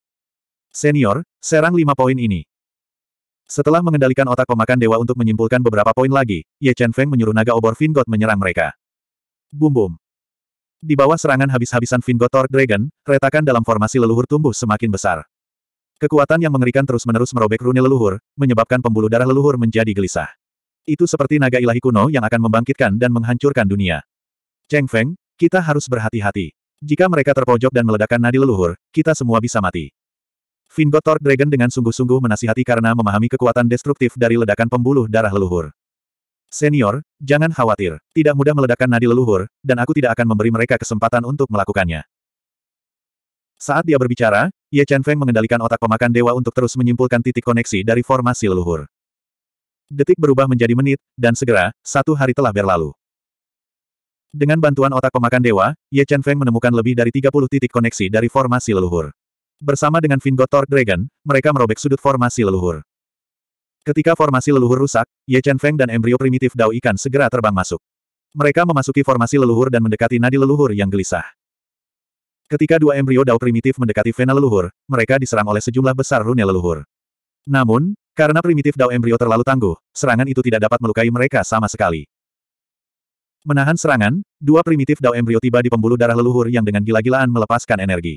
Senior, serang lima poin ini. Setelah mengendalikan otak pemakan dewa untuk menyimpulkan beberapa poin lagi, Ye Chen Feng menyuruh naga obor Vingot menyerang mereka. Bum bum. Di bawah serangan habis-habisan Vingot Thor Dragon, retakan dalam formasi leluhur tumbuh semakin besar. Kekuatan yang mengerikan terus-menerus merobek rune leluhur, menyebabkan pembuluh darah leluhur menjadi gelisah. Itu seperti naga ilahi kuno yang akan membangkitkan dan menghancurkan dunia. Cheng Feng, kita harus berhati-hati. Jika mereka terpojok dan meledakkan nadi leluhur, kita semua bisa mati. Vingotor Dragon dengan sungguh-sungguh menasihati karena memahami kekuatan destruktif dari ledakan pembuluh darah leluhur. Senior, jangan khawatir. Tidak mudah meledakkan nadi leluhur, dan aku tidak akan memberi mereka kesempatan untuk melakukannya. Saat dia berbicara, Ye Chen Feng mengendalikan otak pemakan dewa untuk terus menyimpulkan titik koneksi dari formasi leluhur. Detik berubah menjadi menit, dan segera, satu hari telah berlalu. Dengan bantuan otak pemakan dewa, Ye Chen Feng menemukan lebih dari 30 titik koneksi dari formasi leluhur. Bersama dengan Vingotor Dragon, mereka merobek sudut formasi leluhur. Ketika formasi leluhur rusak, Ye Chen Feng dan embrio primitif Dao Ikan segera terbang masuk. Mereka memasuki formasi leluhur dan mendekati nadi leluhur yang gelisah. Ketika dua embrio Dao primitif mendekati vena leluhur, mereka diserang oleh sejumlah besar rune leluhur. Namun, karena primitif Dao embrio terlalu tangguh, serangan itu tidak dapat melukai mereka sama sekali. Menahan serangan, dua primitif Dao embrio tiba di pembuluh darah leluhur yang dengan gila-gilaan melepaskan energi.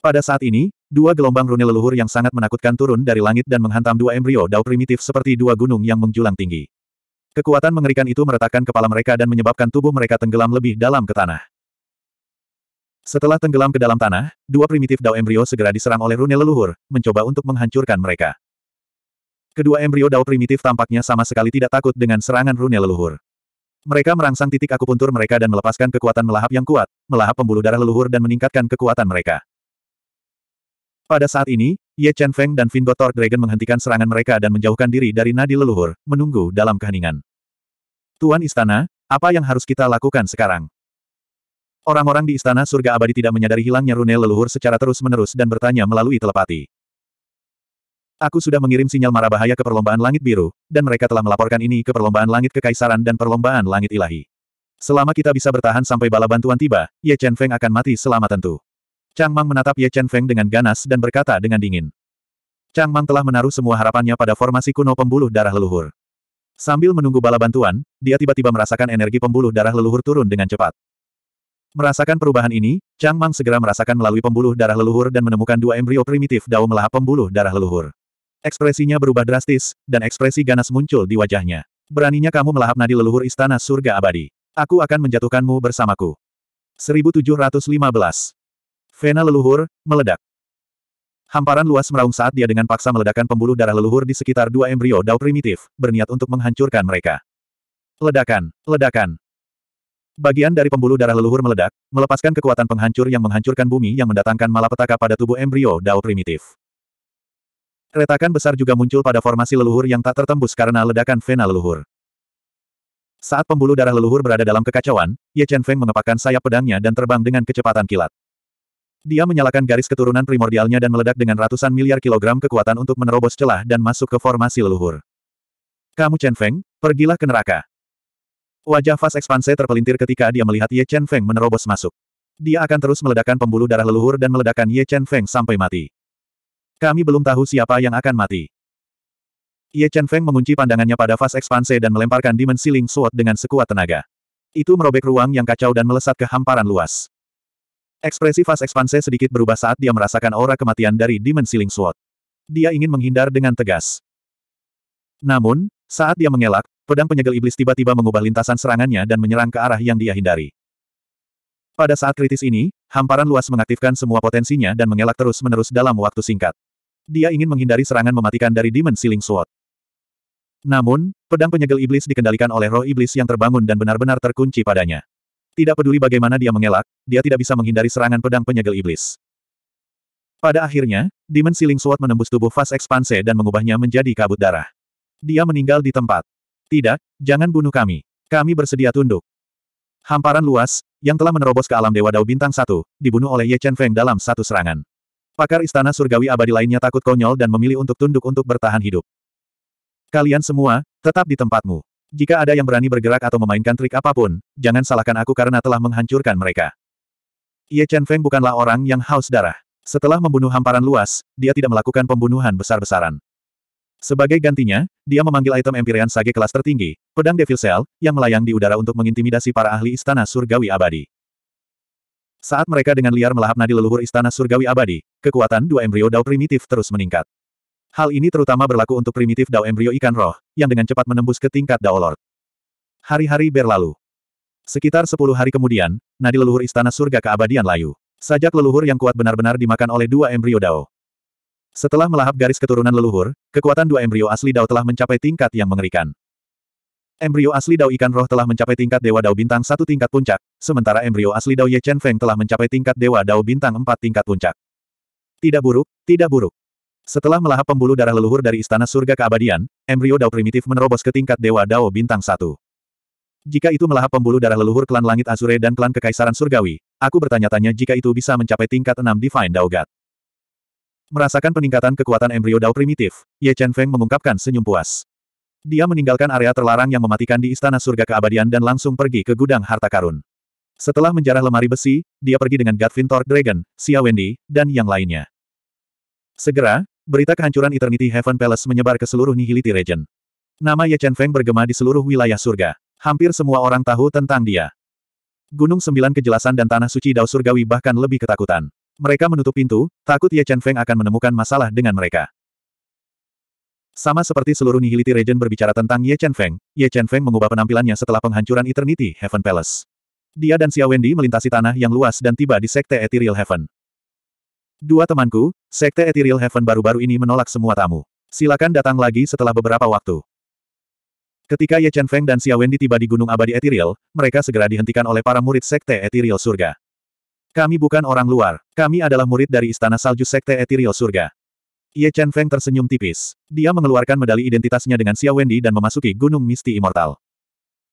Pada saat ini, dua gelombang rune leluhur yang sangat menakutkan turun dari langit dan menghantam dua embrio dao primitif seperti dua gunung yang menjulang tinggi. Kekuatan mengerikan itu meretakkan kepala mereka dan menyebabkan tubuh mereka tenggelam lebih dalam ke tanah. Setelah tenggelam ke dalam tanah, dua primitif dao embrio segera diserang oleh rune leluhur, mencoba untuk menghancurkan mereka. Kedua embrio dao primitif tampaknya sama sekali tidak takut dengan serangan rune leluhur. Mereka merangsang titik akupuntur mereka dan melepaskan kekuatan melahap yang kuat, melahap pembuluh darah leluhur dan meningkatkan kekuatan mereka. Pada saat ini, Ye Chen Feng dan Vindotor Dragon menghentikan serangan mereka dan menjauhkan diri dari nadi leluhur, menunggu dalam keheningan. Tuan Istana, apa yang harus kita lakukan sekarang? Orang-orang di Istana Surga Abadi tidak menyadari hilangnya rune leluhur secara terus-menerus dan bertanya melalui telepati. Aku sudah mengirim sinyal mara bahaya ke perlombaan langit biru, dan mereka telah melaporkan ini ke perlombaan langit kekaisaran dan perlombaan langit ilahi. Selama kita bisa bertahan sampai bala bantuan tiba, Ye Chen Feng akan mati selama tentu. Chang Mang menatap Ye Chen Feng dengan ganas dan berkata dengan dingin. Chang Mang telah menaruh semua harapannya pada formasi kuno pembuluh darah leluhur. Sambil menunggu bala bantuan, dia tiba-tiba merasakan energi pembuluh darah leluhur turun dengan cepat. Merasakan perubahan ini, Chang Mang segera merasakan melalui pembuluh darah leluhur dan menemukan dua embrio primitif dao melahap pembuluh darah leluhur. Ekspresinya berubah drastis, dan ekspresi ganas muncul di wajahnya. Beraninya kamu melahap nadi leluhur istana surga abadi. Aku akan menjatuhkanmu bersamaku. 1715 Vena leluhur, meledak. Hamparan luas meraung saat dia dengan paksa meledakkan pembuluh darah leluhur di sekitar dua embrio dao primitif, berniat untuk menghancurkan mereka. Ledakan, ledakan. Bagian dari pembuluh darah leluhur meledak, melepaskan kekuatan penghancur yang menghancurkan bumi yang mendatangkan malapetaka pada tubuh embrio dao primitif. Retakan besar juga muncul pada formasi leluhur yang tak tertembus karena ledakan vena leluhur. Saat pembuluh darah leluhur berada dalam kekacauan, Ye Chen Feng mengepakkan sayap pedangnya dan terbang dengan kecepatan kilat. Dia menyalakan garis keturunan primordialnya dan meledak dengan ratusan miliar kilogram kekuatan untuk menerobos celah dan masuk ke formasi leluhur. Kamu Chen Feng, pergilah ke neraka. Wajah Fas Ekspanse terpelintir ketika dia melihat Ye Chen Feng menerobos masuk. Dia akan terus meledakkan pembuluh darah leluhur dan meledakkan Ye Chen Feng sampai mati. Kami belum tahu siapa yang akan mati. Ye Chen Feng mengunci pandangannya pada Fas Ekspanse dan melemparkan Demon Ling Sword dengan sekuat tenaga. Itu merobek ruang yang kacau dan melesat ke hamparan luas. Ekspresi Fas Ekspanse sedikit berubah saat dia merasakan aura kematian dari Demon Ling Sword. Dia ingin menghindar dengan tegas. Namun, saat dia mengelak, pedang penyegel iblis tiba-tiba mengubah lintasan serangannya dan menyerang ke arah yang dia hindari. Pada saat kritis ini, hamparan luas mengaktifkan semua potensinya dan mengelak terus-menerus dalam waktu singkat. Dia ingin menghindari serangan mematikan dari Demon Sealing Sword. Namun, pedang penyegel iblis dikendalikan oleh roh iblis yang terbangun dan benar-benar terkunci padanya. Tidak peduli bagaimana dia mengelak, dia tidak bisa menghindari serangan pedang penyegel iblis. Pada akhirnya, Demon Siling Sword menembus tubuh vas ekspanse dan mengubahnya menjadi kabut darah. Dia meninggal di tempat. Tidak, jangan bunuh kami. Kami bersedia tunduk. Hamparan luas, yang telah menerobos ke alam Dewa Dao Bintang Satu dibunuh oleh Ye Chen Feng dalam satu serangan. Pakar istana surgawi abadi lainnya takut konyol dan memilih untuk tunduk untuk bertahan hidup. Kalian semua, tetap di tempatmu. Jika ada yang berani bergerak atau memainkan trik apapun, jangan salahkan aku karena telah menghancurkan mereka. Ye Chen Feng bukanlah orang yang haus darah. Setelah membunuh hamparan luas, dia tidak melakukan pembunuhan besar-besaran. Sebagai gantinya, dia memanggil item Empyrean Sage kelas tertinggi, pedang Devil Cell, yang melayang di udara untuk mengintimidasi para ahli istana surgawi abadi. Saat mereka dengan liar melahap nadi leluhur istana surgawi abadi, kekuatan dua embrio dao primitif terus meningkat. Hal ini terutama berlaku untuk primitif Dao embrio ikan roh, yang dengan cepat menembus ke tingkat Dao Lord. Hari-hari berlalu. Sekitar sepuluh hari kemudian, nadi leluhur istana surga keabadian layu. Sajak leluhur yang kuat benar-benar dimakan oleh dua embrio Dao. Setelah melahap garis keturunan leluhur, kekuatan dua embrio asli Dao telah mencapai tingkat yang mengerikan. Embrio asli Dao ikan roh telah mencapai tingkat Dewa Dao bintang satu tingkat puncak, sementara embrio asli Dao Ye Chen Feng telah mencapai tingkat Dewa Dao bintang empat tingkat puncak. Tidak buruk, tidak buruk. Setelah melahap pembuluh darah leluhur dari Istana Surga Keabadian, embrio Dao primitif menerobos ke tingkat Dewa Dao Bintang Satu. Jika itu melahap pembuluh darah leluhur klan Langit Azure dan klan Kekaisaran Surgawi, aku bertanya-tanya jika itu bisa mencapai tingkat 6 Divine Dao God. Merasakan peningkatan kekuatan embrio Dao primitif, Ye Chen Feng mengungkapkan senyum puas. Dia meninggalkan area terlarang yang mematikan di Istana Surga Keabadian dan langsung pergi ke gudang harta karun. Setelah menjarah lemari besi, dia pergi dengan Godfintor Dragon, Xia Wendy, dan yang lainnya. Segera, berita kehancuran Eternity Heaven Palace menyebar ke seluruh Nihility Region. Nama Ye Chen Feng bergema di seluruh wilayah surga. Hampir semua orang tahu tentang dia. Gunung Sembilan Kejelasan dan Tanah Suci Dao Surgawi bahkan lebih ketakutan. Mereka menutup pintu, takut Ye Chen Feng akan menemukan masalah dengan mereka. Sama seperti seluruh Nihility Region berbicara tentang Ye Chen Feng, Ye Chen Feng mengubah penampilannya setelah penghancuran Eternity Heaven Palace. Dia dan Xia Wendy melintasi tanah yang luas dan tiba di Sekte Ethereal Heaven. Dua temanku, Sekte Ethereal Heaven baru-baru ini menolak semua tamu. Silakan datang lagi setelah beberapa waktu. Ketika Ye Chen Feng dan Xia Wendy tiba di Gunung Abadi Ethereal, mereka segera dihentikan oleh para murid Sekte Ethereal Surga. Kami bukan orang luar, kami adalah murid dari Istana Salju Sekte Ethereal Surga. Ye Chen Feng tersenyum tipis. Dia mengeluarkan medali identitasnya dengan Xia Wendy dan memasuki Gunung Misti Immortal.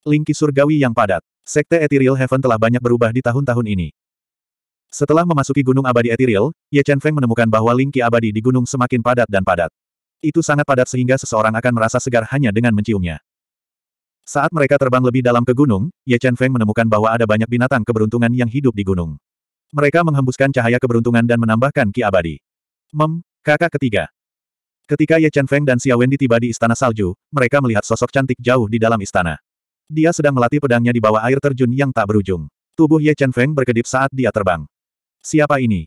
Lingki surgawi yang padat. Sekte Ethereal Heaven telah banyak berubah di tahun-tahun ini. Setelah memasuki Gunung Abadi Ethereal, Ye Chen Feng menemukan bahwa lingki abadi di gunung semakin padat dan padat. Itu sangat padat sehingga seseorang akan merasa segar hanya dengan menciumnya. Saat mereka terbang lebih dalam ke gunung, Ye Chen Feng menemukan bahwa ada banyak binatang keberuntungan yang hidup di gunung. Mereka menghembuskan cahaya keberuntungan dan menambahkan ki abadi. Mem, kakak ketiga. Ketika Ye Chen Feng dan Xia Wendy tiba di Istana Salju, mereka melihat sosok cantik jauh di dalam istana. Dia sedang melatih pedangnya di bawah air terjun yang tak berujung. Tubuh Ye Chen Feng berkedip saat dia terbang. Siapa ini?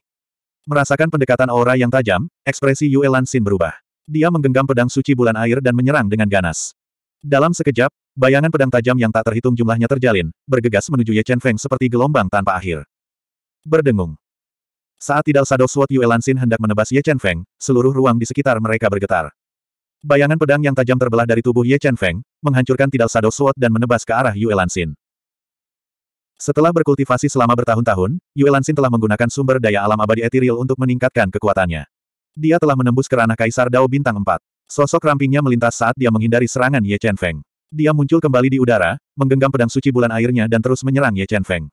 Merasakan pendekatan aura yang tajam, ekspresi Yue Lansin berubah. Dia menggenggam pedang suci bulan air dan menyerang dengan ganas. Dalam sekejap, bayangan pedang tajam yang tak terhitung jumlahnya terjalin, bergegas menuju Ye Chen Feng seperti gelombang tanpa akhir. Berdengung. Saat tidak sadar suat Yue Lansin hendak menebas Ye Chen Feng, seluruh ruang di sekitar mereka bergetar. Bayangan pedang yang tajam terbelah dari tubuh Ye Chen Feng, menghancurkan tidak sadar suat dan menebas ke arah Yue Lansin. Setelah berkultivasi selama bertahun-tahun, Yue Lansin telah menggunakan sumber daya alam abadi etiril untuk meningkatkan kekuatannya. Dia telah menembus kerana Kaisar Dao Bintang 4. Sosok rampingnya melintas saat dia menghindari serangan Ye Chen Feng. Dia muncul kembali di udara, menggenggam pedang suci bulan airnya dan terus menyerang Ye Chen Feng.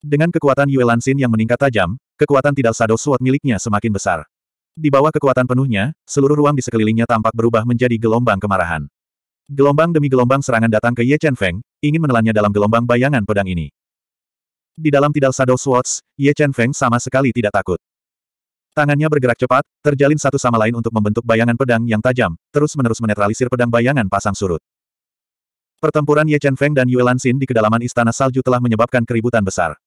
Dengan kekuatan Yue Lansin yang meningkat tajam, kekuatan tidak sado suat miliknya semakin besar. Di bawah kekuatan penuhnya, seluruh ruang di sekelilingnya tampak berubah menjadi gelombang kemarahan. Gelombang demi gelombang serangan datang ke Ye Chen Feng, ingin menelannya dalam gelombang bayangan pedang ini. Di dalam tidal Shadow Swords, Ye Chen Feng sama sekali tidak takut. Tangannya bergerak cepat, terjalin satu sama lain untuk membentuk bayangan pedang yang tajam, terus-menerus menetralisir pedang bayangan pasang surut. Pertempuran Ye Chen Feng dan Yue Lanxin di kedalaman Istana Salju telah menyebabkan keributan besar.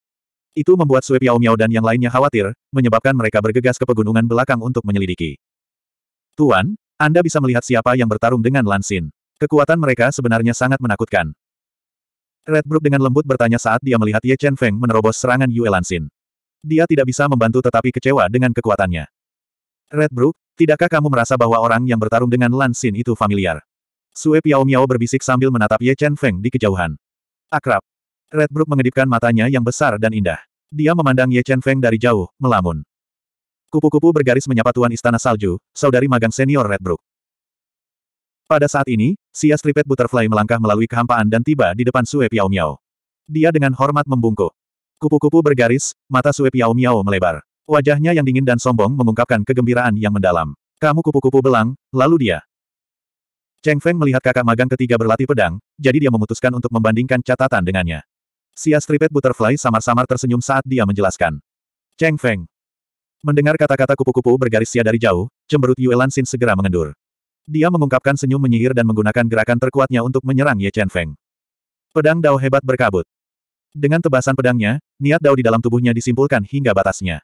Itu membuat Sui Piao Miao dan yang lainnya khawatir, menyebabkan mereka bergegas ke pegunungan belakang untuk menyelidiki. Tuan, Anda bisa melihat siapa yang bertarung dengan Lansin. Kekuatan mereka sebenarnya sangat menakutkan. Red Brook dengan lembut bertanya saat dia melihat Ye Chen Feng menerobos serangan Yue Lansin. Dia tidak bisa membantu tetapi kecewa dengan kekuatannya. Red Brook, tidakkah kamu merasa bahwa orang yang bertarung dengan Lansin itu familiar? Sue Piao Miao berbisik sambil menatap Ye Chen Feng di kejauhan. Akrab. Red Brook mengedipkan matanya yang besar dan indah. Dia memandang Ye Chen Feng dari jauh, melamun. Kupu-kupu bergaris menyapa Tuan Istana Salju, saudari magang senior Red Brook. Pada saat ini, Sia Stripet Butterfly melangkah melalui kehampaan dan tiba di depan Sue Piao Miao. Dia dengan hormat membungkuk. Kupu-kupu bergaris, mata Sue Piao Miao melebar. Wajahnya yang dingin dan sombong mengungkapkan kegembiraan yang mendalam. Kamu kupu-kupu belang, lalu dia. Cheng Feng melihat kakak magang ketiga berlatih pedang, jadi dia memutuskan untuk membandingkan catatan dengannya. Sia Stripet Butterfly samar-samar tersenyum saat dia menjelaskan. Cheng Feng. Mendengar kata-kata kupu-kupu bergaris sia dari jauh, cemberut Yue Lansin segera mengendur. Dia mengungkapkan senyum menyihir dan menggunakan gerakan terkuatnya untuk menyerang Ye Chen Feng. Pedang Dao hebat berkabut. Dengan tebasan pedangnya, niat Dao di dalam tubuhnya disimpulkan hingga batasnya.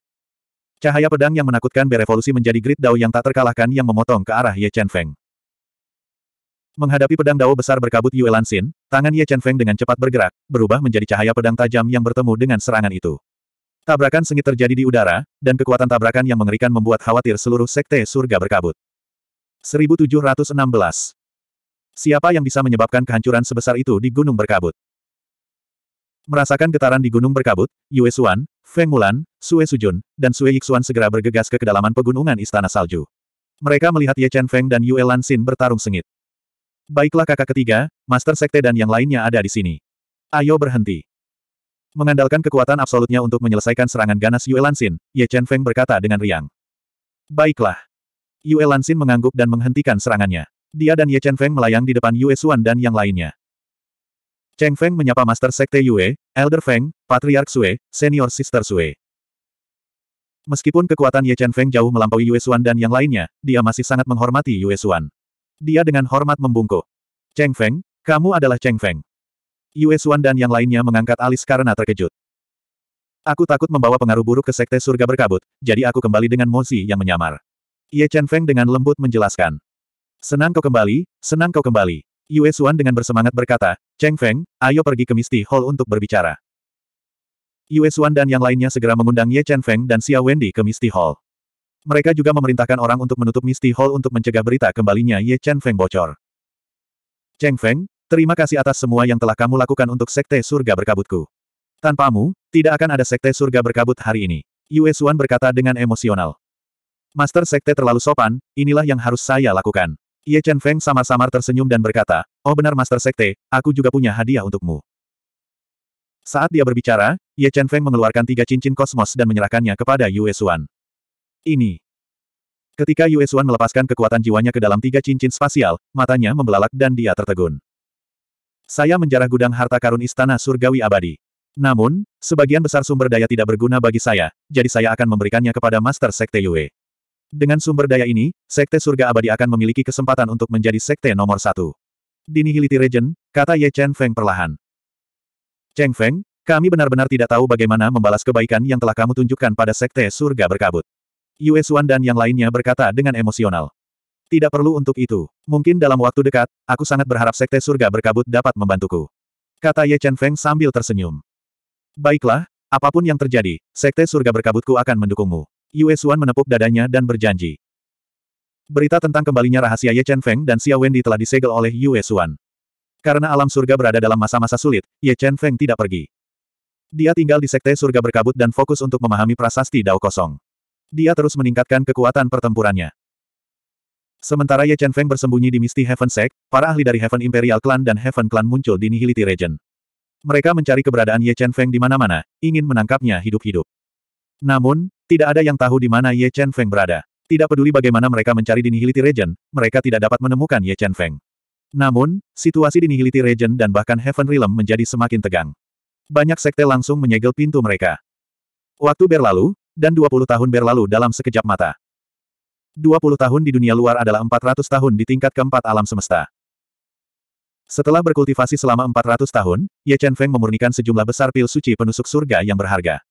Cahaya pedang yang menakutkan berevolusi menjadi grid Dao yang tak terkalahkan yang memotong ke arah Ye Chen Feng. Menghadapi pedang Dao besar berkabut Yue Lansin, tangan Ye Chen Feng dengan cepat bergerak, berubah menjadi cahaya pedang tajam yang bertemu dengan serangan itu. Tabrakan sengit terjadi di udara, dan kekuatan tabrakan yang mengerikan membuat khawatir seluruh sekte surga berkabut. 1716. Siapa yang bisa menyebabkan kehancuran sebesar itu di gunung berkabut? Merasakan getaran di gunung berkabut, Yue Xuan, Feng Mulan, Sue Sujun, dan Sue Yixuan segera bergegas ke kedalaman pegunungan Istana Salju. Mereka melihat Ye Chen Feng dan Yue Xin bertarung sengit. Baiklah kakak ketiga, Master Sekte dan yang lainnya ada di sini. Ayo berhenti. Mengandalkan kekuatan absolutnya untuk menyelesaikan serangan ganas Yue Xin, Ye Chen Feng berkata dengan riang. Baiklah. Yue Lansin mengangguk dan menghentikan serangannya. Dia dan Ye Chen Feng melayang di depan Yue Xuan dan yang lainnya. Cheng Feng menyapa Master Sekte Yue, Elder Feng, Patriarch Sue, Senior Sister Sue. Meskipun kekuatan Ye Chen Feng jauh melampaui Yue Xuan dan yang lainnya, dia masih sangat menghormati Yue Xuan. Dia dengan hormat membungkuk. Cheng Feng, kamu adalah Cheng Feng. Yue Xuan dan yang lainnya mengangkat alis karena terkejut. Aku takut membawa pengaruh buruk ke Sekte Surga Berkabut, jadi aku kembali dengan Mozi yang menyamar. Ye Chen Feng dengan lembut menjelaskan. Senang kau kembali, senang kau kembali. Yue Xuan dengan bersemangat berkata, Cheng Feng, ayo pergi ke Misty Hall untuk berbicara. Yue Xuan dan yang lainnya segera mengundang Ye Chen Feng dan Xia Wendy ke Misty Hall. Mereka juga memerintahkan orang untuk menutup Misty Hall untuk mencegah berita kembalinya Ye Chen Feng bocor. Cheng Feng, terima kasih atas semua yang telah kamu lakukan untuk Sekte Surga Berkabutku. Tanpamu, tidak akan ada Sekte Surga Berkabut hari ini. Yue Xuan berkata dengan emosional. Master Sekte terlalu sopan, inilah yang harus saya lakukan. Ye Chen Feng samar-samar tersenyum dan berkata, Oh benar Master Sekte, aku juga punya hadiah untukmu. Saat dia berbicara, Ye Chen Feng mengeluarkan tiga cincin kosmos dan menyerahkannya kepada Yue Xuan. Ini. Ketika Yue Xuan melepaskan kekuatan jiwanya ke dalam tiga cincin spasial, matanya membelalak dan dia tertegun. Saya menjarah gudang harta karun istana surgawi abadi. Namun, sebagian besar sumber daya tidak berguna bagi saya, jadi saya akan memberikannya kepada Master Sekte Yue. Dengan sumber daya ini, Sekte Surga Abadi akan memiliki kesempatan untuk menjadi Sekte nomor satu. Dinihiliti Regent, kata Ye Chen Feng perlahan. Cheng Feng, kami benar-benar tidak tahu bagaimana membalas kebaikan yang telah kamu tunjukkan pada Sekte Surga Berkabut. Yue Xuan dan yang lainnya berkata dengan emosional. Tidak perlu untuk itu. Mungkin dalam waktu dekat, aku sangat berharap Sekte Surga Berkabut dapat membantuku. Kata Ye Chen Feng sambil tersenyum. Baiklah, apapun yang terjadi, Sekte Surga Berkabutku akan mendukungmu. Yue Xuan menepuk dadanya dan berjanji. Berita tentang kembalinya rahasia Ye Chen Feng dan Xia Wendy telah disegel oleh Yue Xuan. Karena alam surga berada dalam masa-masa sulit, Ye Chen Feng tidak pergi. Dia tinggal di sekte surga berkabut dan fokus untuk memahami prasasti Dao Kosong. Dia terus meningkatkan kekuatan pertempurannya. Sementara Ye Chen Feng bersembunyi di Misty Heaven Sect, para ahli dari Heaven Imperial Clan dan Heaven Clan muncul di Nihility Region. Mereka mencari keberadaan Ye Chen Feng di mana-mana, ingin menangkapnya hidup-hidup. Namun, tidak ada yang tahu di mana Ye Chen Feng berada. Tidak peduli bagaimana mereka mencari di Nihility Region, mereka tidak dapat menemukan Ye Chen Feng. Namun, situasi di Nihility Region dan bahkan Heaven Realm menjadi semakin tegang. Banyak sekte langsung menyegel pintu mereka. Waktu berlalu, dan 20 tahun berlalu dalam sekejap mata. 20 tahun di dunia luar adalah 400 tahun di tingkat keempat alam semesta. Setelah berkultivasi selama 400 tahun, Ye Chen Feng memurnikan sejumlah besar pil suci penusuk surga yang berharga.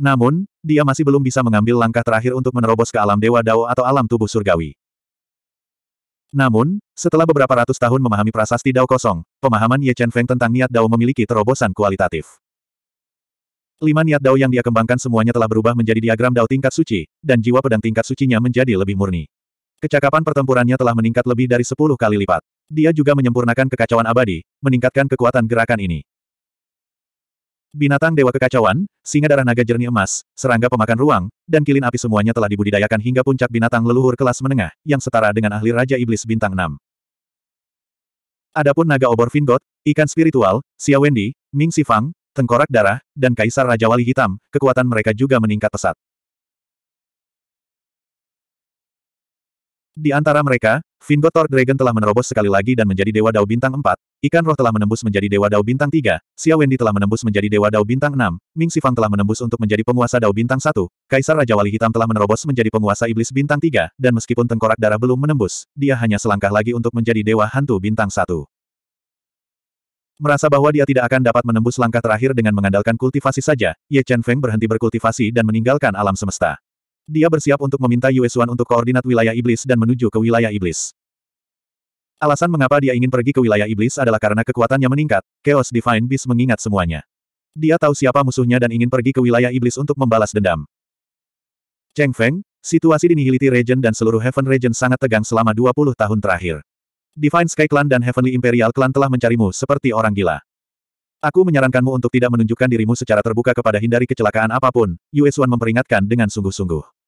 Namun, dia masih belum bisa mengambil langkah terakhir untuk menerobos ke alam Dewa Dao atau alam tubuh surgawi. Namun, setelah beberapa ratus tahun memahami prasasti Dao kosong, pemahaman Ye Chen Feng tentang niat Dao memiliki terobosan kualitatif. Lima niat Dao yang dia kembangkan semuanya telah berubah menjadi diagram Dao tingkat suci, dan jiwa pedang tingkat sucinya menjadi lebih murni. Kecakapan pertempurannya telah meningkat lebih dari sepuluh kali lipat. Dia juga menyempurnakan kekacauan abadi, meningkatkan kekuatan gerakan ini. Binatang dewa kekacauan, singa darah naga jernih emas, serangga pemakan ruang, dan kilin api semuanya telah dibudidayakan hingga puncak binatang leluhur kelas menengah, yang setara dengan ahli Raja Iblis Bintang 6. Adapun naga obor Vingot, ikan spiritual, Xia Wendy, Ming Sifang, tengkorak darah, dan kaisar Raja Wali Hitam, kekuatan mereka juga meningkat pesat. Di antara mereka, Vingotor Dragon telah menerobos sekali lagi dan menjadi Dewa Dao Bintang 4, Ikan Roh telah menembus menjadi Dewa Dao Bintang 3, Xia Wendy telah menembus menjadi Dewa Dao Bintang 6, Ming Sifang telah menembus untuk menjadi penguasa Dao Bintang 1, Kaisar Raja Wali Hitam telah menerobos menjadi penguasa Iblis Bintang 3, dan meskipun tengkorak darah belum menembus, dia hanya selangkah lagi untuk menjadi Dewa Hantu Bintang 1. Merasa bahwa dia tidak akan dapat menembus langkah terakhir dengan mengandalkan kultivasi saja, Ye Chen Feng berhenti berkultivasi dan meninggalkan alam semesta. Dia bersiap untuk meminta Yuesuan untuk koordinat wilayah iblis dan menuju ke wilayah iblis. Alasan mengapa dia ingin pergi ke wilayah iblis adalah karena kekuatannya meningkat, Chaos Divine Beast mengingat semuanya. Dia tahu siapa musuhnya dan ingin pergi ke wilayah iblis untuk membalas dendam. Cheng Feng, situasi di Nihility Region dan seluruh Heaven Region sangat tegang selama 20 tahun terakhir. Divine Sky Clan dan Heavenly Imperial Clan telah mencarimu seperti orang gila. Aku menyarankanmu untuk tidak menunjukkan dirimu secara terbuka kepada hindari kecelakaan apapun, Xuan memperingatkan dengan sungguh-sungguh.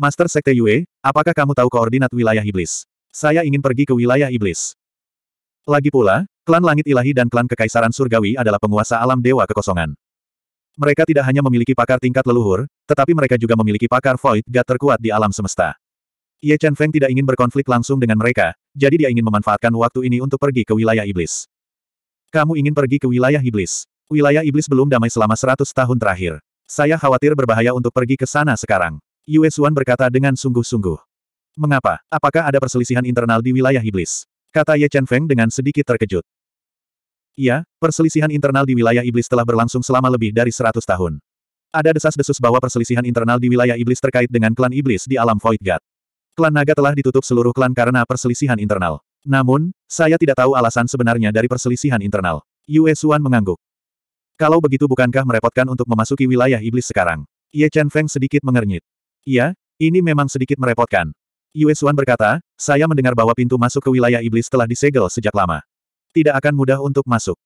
Master Sekte Yue, apakah kamu tahu koordinat wilayah iblis? Saya ingin pergi ke wilayah iblis. Lagi pula, klan langit ilahi dan klan kekaisaran surgawi adalah penguasa alam dewa kekosongan. Mereka tidak hanya memiliki pakar tingkat leluhur, tetapi mereka juga memiliki pakar void gat terkuat di alam semesta. Ye Chen Feng tidak ingin berkonflik langsung dengan mereka, jadi dia ingin memanfaatkan waktu ini untuk pergi ke wilayah iblis. Kamu ingin pergi ke wilayah iblis. Wilayah iblis belum damai selama seratus tahun terakhir. Saya khawatir berbahaya untuk pergi ke sana sekarang. Yue Xuan berkata dengan sungguh-sungguh. Mengapa? Apakah ada perselisihan internal di wilayah iblis? Kata Ye Chen Feng dengan sedikit terkejut. Iya, perselisihan internal di wilayah iblis telah berlangsung selama lebih dari seratus tahun. Ada desas-desus bahwa perselisihan internal di wilayah iblis terkait dengan klan iblis di alam Void God. Klan naga telah ditutup seluruh klan karena perselisihan internal. Namun, saya tidak tahu alasan sebenarnya dari perselisihan internal. Yue Xuan mengangguk. Kalau begitu bukankah merepotkan untuk memasuki wilayah iblis sekarang? Ye Chen Feng sedikit mengernyit. Iya, ini memang sedikit merepotkan. Yue Xuan berkata, saya mendengar bahwa pintu masuk ke wilayah iblis telah disegel sejak lama. Tidak akan mudah untuk masuk.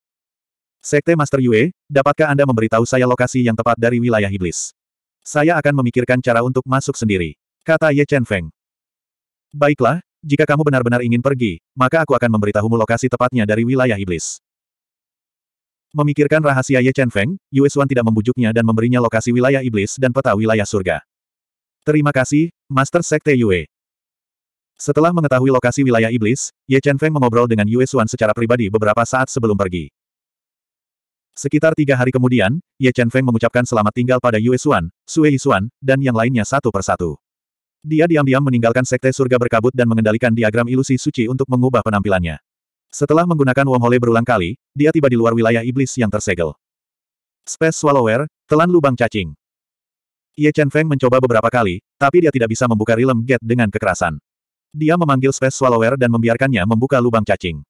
Sekte Master Yue, dapatkah Anda memberitahu saya lokasi yang tepat dari wilayah iblis? Saya akan memikirkan cara untuk masuk sendiri. Kata Ye Chen Feng. Baiklah, jika kamu benar-benar ingin pergi, maka aku akan memberitahumu lokasi tepatnya dari wilayah iblis. Memikirkan rahasia Ye Chen Feng, Yue Xuan tidak membujuknya dan memberinya lokasi wilayah iblis dan peta wilayah surga. Terima kasih, Master Sekte Yue. Setelah mengetahui lokasi wilayah iblis, Ye Chen Feng mengobrol dengan Yue Xuan secara pribadi beberapa saat sebelum pergi. Sekitar tiga hari kemudian, Ye Chen Feng mengucapkan selamat tinggal pada Yue Xuan, Sue Xuan, dan yang lainnya satu persatu. Dia diam-diam meninggalkan Sekte Surga Berkabut dan mengendalikan diagram ilusi suci untuk mengubah penampilannya. Setelah menggunakan wormhole berulang kali, dia tiba di luar wilayah iblis yang tersegel. Space Swallower, telan lubang cacing. Ye Chen Feng mencoba beberapa kali, tapi dia tidak bisa membuka rilem gate dengan kekerasan. Dia memanggil Space Swallower dan membiarkannya membuka lubang cacing.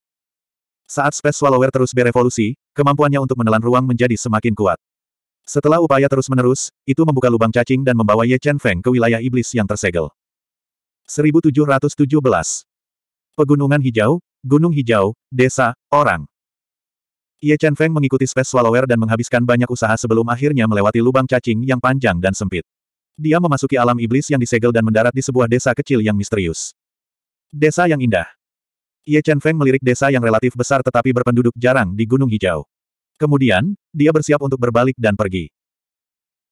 Saat Space Swallower terus berevolusi, kemampuannya untuk menelan ruang menjadi semakin kuat. Setelah upaya terus-menerus, itu membuka lubang cacing dan membawa Ye Chen Feng ke wilayah iblis yang tersegel. 1717 Pegunungan Hijau, Gunung Hijau, Desa, Orang Ye Chen Feng mengikuti Space Swallower dan menghabiskan banyak usaha sebelum akhirnya melewati lubang cacing yang panjang dan sempit. Dia memasuki alam iblis yang disegel dan mendarat di sebuah desa kecil yang misterius. Desa yang indah. Ye Chen Feng melirik desa yang relatif besar tetapi berpenduduk jarang di Gunung Hijau. Kemudian, dia bersiap untuk berbalik dan pergi.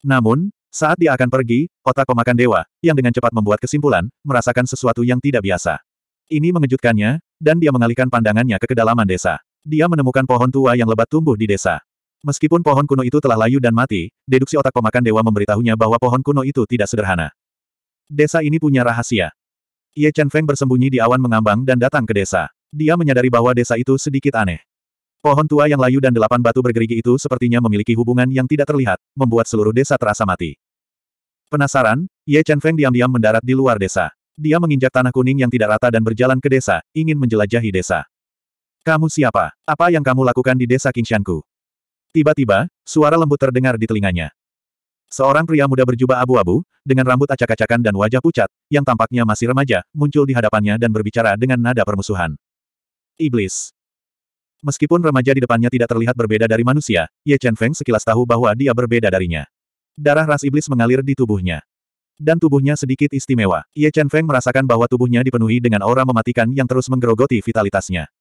Namun, saat dia akan pergi, otak pemakan dewa, yang dengan cepat membuat kesimpulan, merasakan sesuatu yang tidak biasa. Ini mengejutkannya, dan dia mengalihkan pandangannya ke kedalaman desa. Dia menemukan pohon tua yang lebat tumbuh di desa. Meskipun pohon kuno itu telah layu dan mati, deduksi otak pemakan dewa memberitahunya bahwa pohon kuno itu tidak sederhana. Desa ini punya rahasia. Ye Chen Feng bersembunyi di awan mengambang dan datang ke desa. Dia menyadari bahwa desa itu sedikit aneh. Pohon tua yang layu dan delapan batu bergerigi itu sepertinya memiliki hubungan yang tidak terlihat, membuat seluruh desa terasa mati. Penasaran, Ye Chen Feng diam-diam mendarat di luar desa. Dia menginjak tanah kuning yang tidak rata dan berjalan ke desa, ingin menjelajahi desa. Kamu siapa? Apa yang kamu lakukan di desa Kingshanku? Tiba-tiba, suara lembut terdengar di telinganya. Seorang pria muda berjubah abu-abu, dengan rambut acak-acakan dan wajah pucat, yang tampaknya masih remaja, muncul di hadapannya dan berbicara dengan nada permusuhan. Iblis. Meskipun remaja di depannya tidak terlihat berbeda dari manusia, Ye Chen Feng sekilas tahu bahwa dia berbeda darinya. Darah ras iblis mengalir di tubuhnya. Dan tubuhnya sedikit istimewa. Ye Chen Feng merasakan bahwa tubuhnya dipenuhi dengan aura mematikan yang terus menggerogoti vitalitasnya.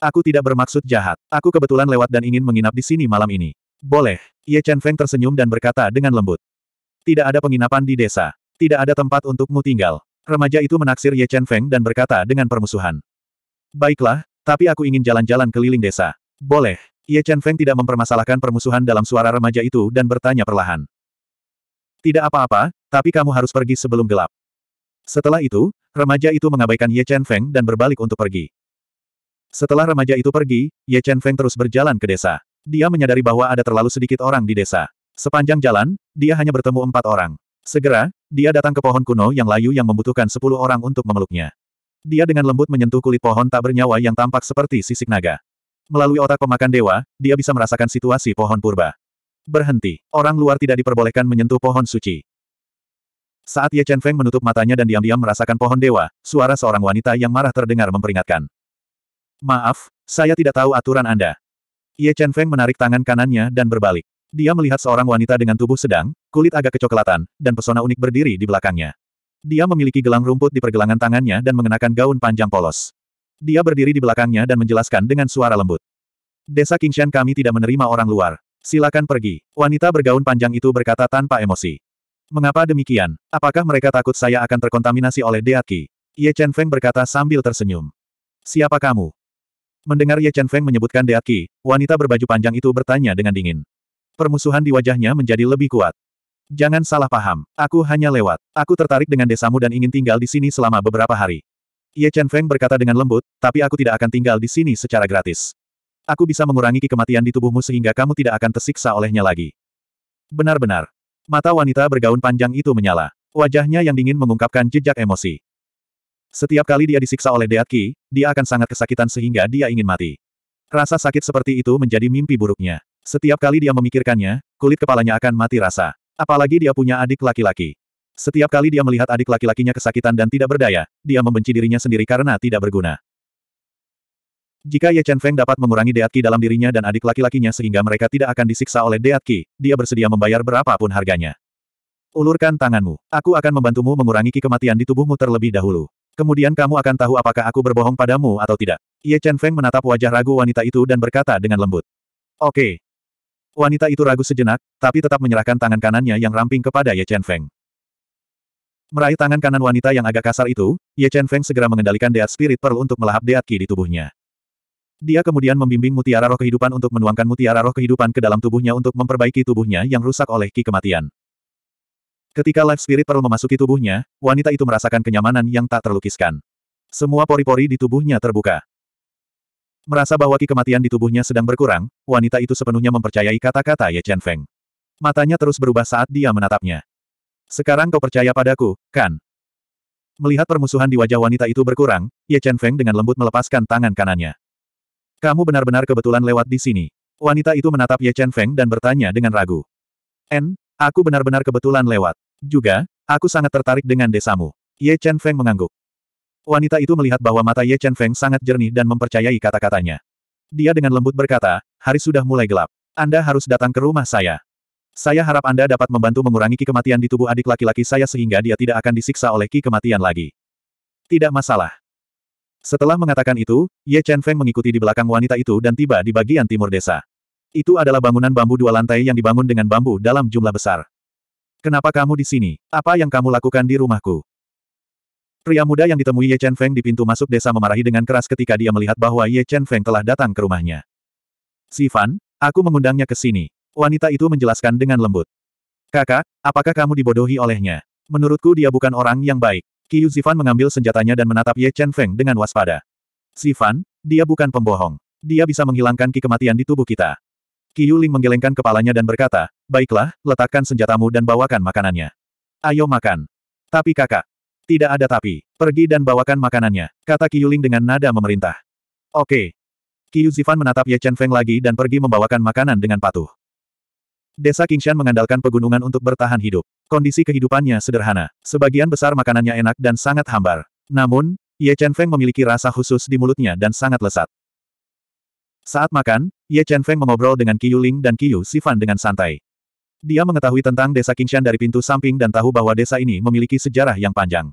Aku tidak bermaksud jahat. Aku kebetulan lewat dan ingin menginap di sini malam ini. Boleh. Ye Chen Feng tersenyum dan berkata dengan lembut. Tidak ada penginapan di desa. Tidak ada tempat untukmu tinggal. Remaja itu menaksir Ye Chen Feng dan berkata dengan permusuhan. Baiklah, tapi aku ingin jalan-jalan keliling desa. Boleh. Ye Chen Feng tidak mempermasalahkan permusuhan dalam suara remaja itu dan bertanya perlahan. Tidak apa-apa, tapi kamu harus pergi sebelum gelap. Setelah itu, remaja itu mengabaikan Ye Chen Feng dan berbalik untuk pergi. Setelah remaja itu pergi, Ye Chen Feng terus berjalan ke desa. Dia menyadari bahwa ada terlalu sedikit orang di desa. Sepanjang jalan, dia hanya bertemu empat orang. Segera, dia datang ke pohon kuno yang layu yang membutuhkan sepuluh orang untuk memeluknya. Dia dengan lembut menyentuh kulit pohon tak bernyawa yang tampak seperti sisik naga. Melalui otak pemakan dewa, dia bisa merasakan situasi pohon purba. Berhenti. Orang luar tidak diperbolehkan menyentuh pohon suci. Saat Ye Chen Feng menutup matanya dan diam-diam merasakan pohon dewa, suara seorang wanita yang marah terdengar memperingatkan. Maaf, saya tidak tahu aturan Anda. Ye Chen Feng menarik tangan kanannya dan berbalik. Dia melihat seorang wanita dengan tubuh sedang, kulit agak kecoklatan, dan pesona unik berdiri di belakangnya. Dia memiliki gelang rumput di pergelangan tangannya dan mengenakan gaun panjang polos. Dia berdiri di belakangnya dan menjelaskan dengan suara lembut. Desa Kingshan kami tidak menerima orang luar. Silakan pergi. Wanita bergaun panjang itu berkata tanpa emosi. Mengapa demikian? Apakah mereka takut saya akan terkontaminasi oleh Deaki? Ye Chen Feng berkata sambil tersenyum. Siapa kamu? Mendengar Ye Chen Feng menyebutkan Deat Qi, wanita berbaju panjang itu bertanya dengan dingin. Permusuhan di wajahnya menjadi lebih kuat. Jangan salah paham, aku hanya lewat. Aku tertarik dengan desamu dan ingin tinggal di sini selama beberapa hari. Ye Chen Feng berkata dengan lembut, tapi aku tidak akan tinggal di sini secara gratis. Aku bisa mengurangi kematian di tubuhmu sehingga kamu tidak akan tersiksa olehnya lagi. Benar-benar. Mata wanita bergaun panjang itu menyala. Wajahnya yang dingin mengungkapkan jejak emosi. Setiap kali dia disiksa oleh Deat Ki, dia akan sangat kesakitan sehingga dia ingin mati. Rasa sakit seperti itu menjadi mimpi buruknya. Setiap kali dia memikirkannya, kulit kepalanya akan mati rasa. Apalagi dia punya adik laki-laki. Setiap kali dia melihat adik laki-lakinya kesakitan dan tidak berdaya, dia membenci dirinya sendiri karena tidak berguna. Jika Ye Chen Feng dapat mengurangi Deat Ki dalam dirinya dan adik laki-lakinya sehingga mereka tidak akan disiksa oleh Deat Ki, dia bersedia membayar berapapun harganya. Ulurkan tanganmu. Aku akan membantumu mengurangi kematian di tubuhmu terlebih dahulu. Kemudian kamu akan tahu apakah aku berbohong padamu atau tidak. Ye Chen Feng menatap wajah ragu wanita itu dan berkata dengan lembut. Oke. Okay. Wanita itu ragu sejenak, tapi tetap menyerahkan tangan kanannya yang ramping kepada Ye Chen Feng. Meraih tangan kanan wanita yang agak kasar itu, Ye Chen Feng segera mengendalikan Deat Spirit Pearl untuk melahap Deat Ki di tubuhnya. Dia kemudian membimbing mutiara roh kehidupan untuk menuangkan mutiara roh kehidupan ke dalam tubuhnya untuk memperbaiki tubuhnya yang rusak oleh ki kematian. Ketika Life Spirit Pearl memasuki tubuhnya, wanita itu merasakan kenyamanan yang tak terlukiskan. Semua pori-pori di tubuhnya terbuka. Merasa bahwa ki kematian di tubuhnya sedang berkurang, wanita itu sepenuhnya mempercayai kata-kata Ye Chen Feng. Matanya terus berubah saat dia menatapnya. Sekarang kau percaya padaku, kan? Melihat permusuhan di wajah wanita itu berkurang, Ye Chen Feng dengan lembut melepaskan tangan kanannya. Kamu benar-benar kebetulan lewat di sini. Wanita itu menatap Ye Chen Feng dan bertanya dengan ragu. N, Aku benar-benar kebetulan lewat. Juga, aku sangat tertarik dengan desamu. Ye Chen Feng mengangguk. Wanita itu melihat bahwa mata Ye Chen Feng sangat jernih dan mempercayai kata-katanya. Dia dengan lembut berkata, hari sudah mulai gelap. Anda harus datang ke rumah saya. Saya harap Anda dapat membantu mengurangi ki kematian di tubuh adik laki-laki saya sehingga dia tidak akan disiksa oleh ki kematian lagi. Tidak masalah. Setelah mengatakan itu, Ye Chen Feng mengikuti di belakang wanita itu dan tiba di bagian timur desa. Itu adalah bangunan bambu dua lantai yang dibangun dengan bambu dalam jumlah besar. Kenapa kamu di sini? Apa yang kamu lakukan di rumahku? Pria muda yang ditemui Ye Chen Feng di pintu masuk desa memarahi dengan keras ketika dia melihat bahwa Ye Chen Feng telah datang ke rumahnya. Sifan, aku mengundangnya ke sini. Wanita itu menjelaskan dengan lembut. Kakak, apakah kamu dibodohi olehnya? Menurutku dia bukan orang yang baik. Qiu Zifan mengambil senjatanya dan menatap Ye Chen Feng dengan waspada. Sifan, dia bukan pembohong. Dia bisa menghilangkan ki kematian di tubuh kita. Qiu Ling menggelengkan kepalanya dan berkata, baiklah, letakkan senjatamu dan bawakan makanannya. Ayo makan. Tapi kakak. Tidak ada tapi. Pergi dan bawakan makanannya, kata Qiu Ling dengan nada memerintah. Oke. Qiu Zifan menatap Ye Chen Feng lagi dan pergi membawakan makanan dengan patuh. Desa Kingshan mengandalkan pegunungan untuk bertahan hidup. Kondisi kehidupannya sederhana. Sebagian besar makanannya enak dan sangat hambar. Namun, Ye Chen Feng memiliki rasa khusus di mulutnya dan sangat lesat. Saat makan, Ye Chen Feng mengobrol dengan Qiu Ling dan Yu Sifan dengan santai. Dia mengetahui tentang desa Qingshan dari pintu samping dan tahu bahwa desa ini memiliki sejarah yang panjang.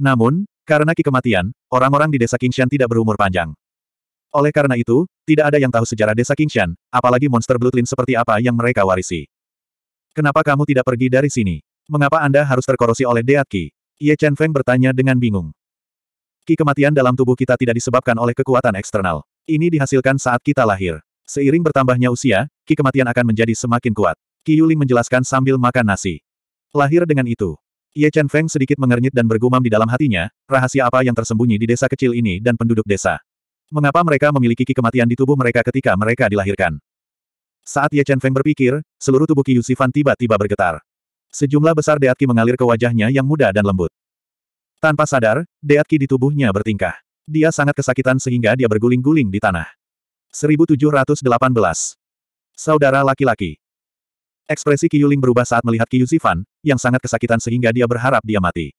Namun, karena Ki kematian, orang-orang di desa Qingshan tidak berumur panjang. Oleh karena itu, tidak ada yang tahu sejarah desa Qingshan, apalagi monster Bloodlin seperti apa yang mereka warisi. Kenapa kamu tidak pergi dari sini? Mengapa Anda harus terkorosi oleh Deat Qi? Ye Chen Feng bertanya dengan bingung. Ki kematian dalam tubuh kita tidak disebabkan oleh kekuatan eksternal. Ini dihasilkan saat kita lahir. Seiring bertambahnya usia, ki kematian akan menjadi semakin kuat. Ki Yuling menjelaskan sambil makan nasi. Lahir dengan itu. Ye Chen Feng sedikit mengernyit dan bergumam di dalam hatinya, rahasia apa yang tersembunyi di desa kecil ini dan penduduk desa. Mengapa mereka memiliki ki kematian di tubuh mereka ketika mereka dilahirkan? Saat Ye Chen Feng berpikir, seluruh tubuh Ki Yusifan tiba-tiba bergetar. Sejumlah besar deatki mengalir ke wajahnya yang muda dan lembut. Tanpa sadar, deatki di tubuhnya bertingkah. Dia sangat kesakitan sehingga dia berguling-guling di tanah. 1718. Saudara laki-laki. Ekspresi Kiyuling berubah saat melihat Kiyu yang sangat kesakitan sehingga dia berharap dia mati.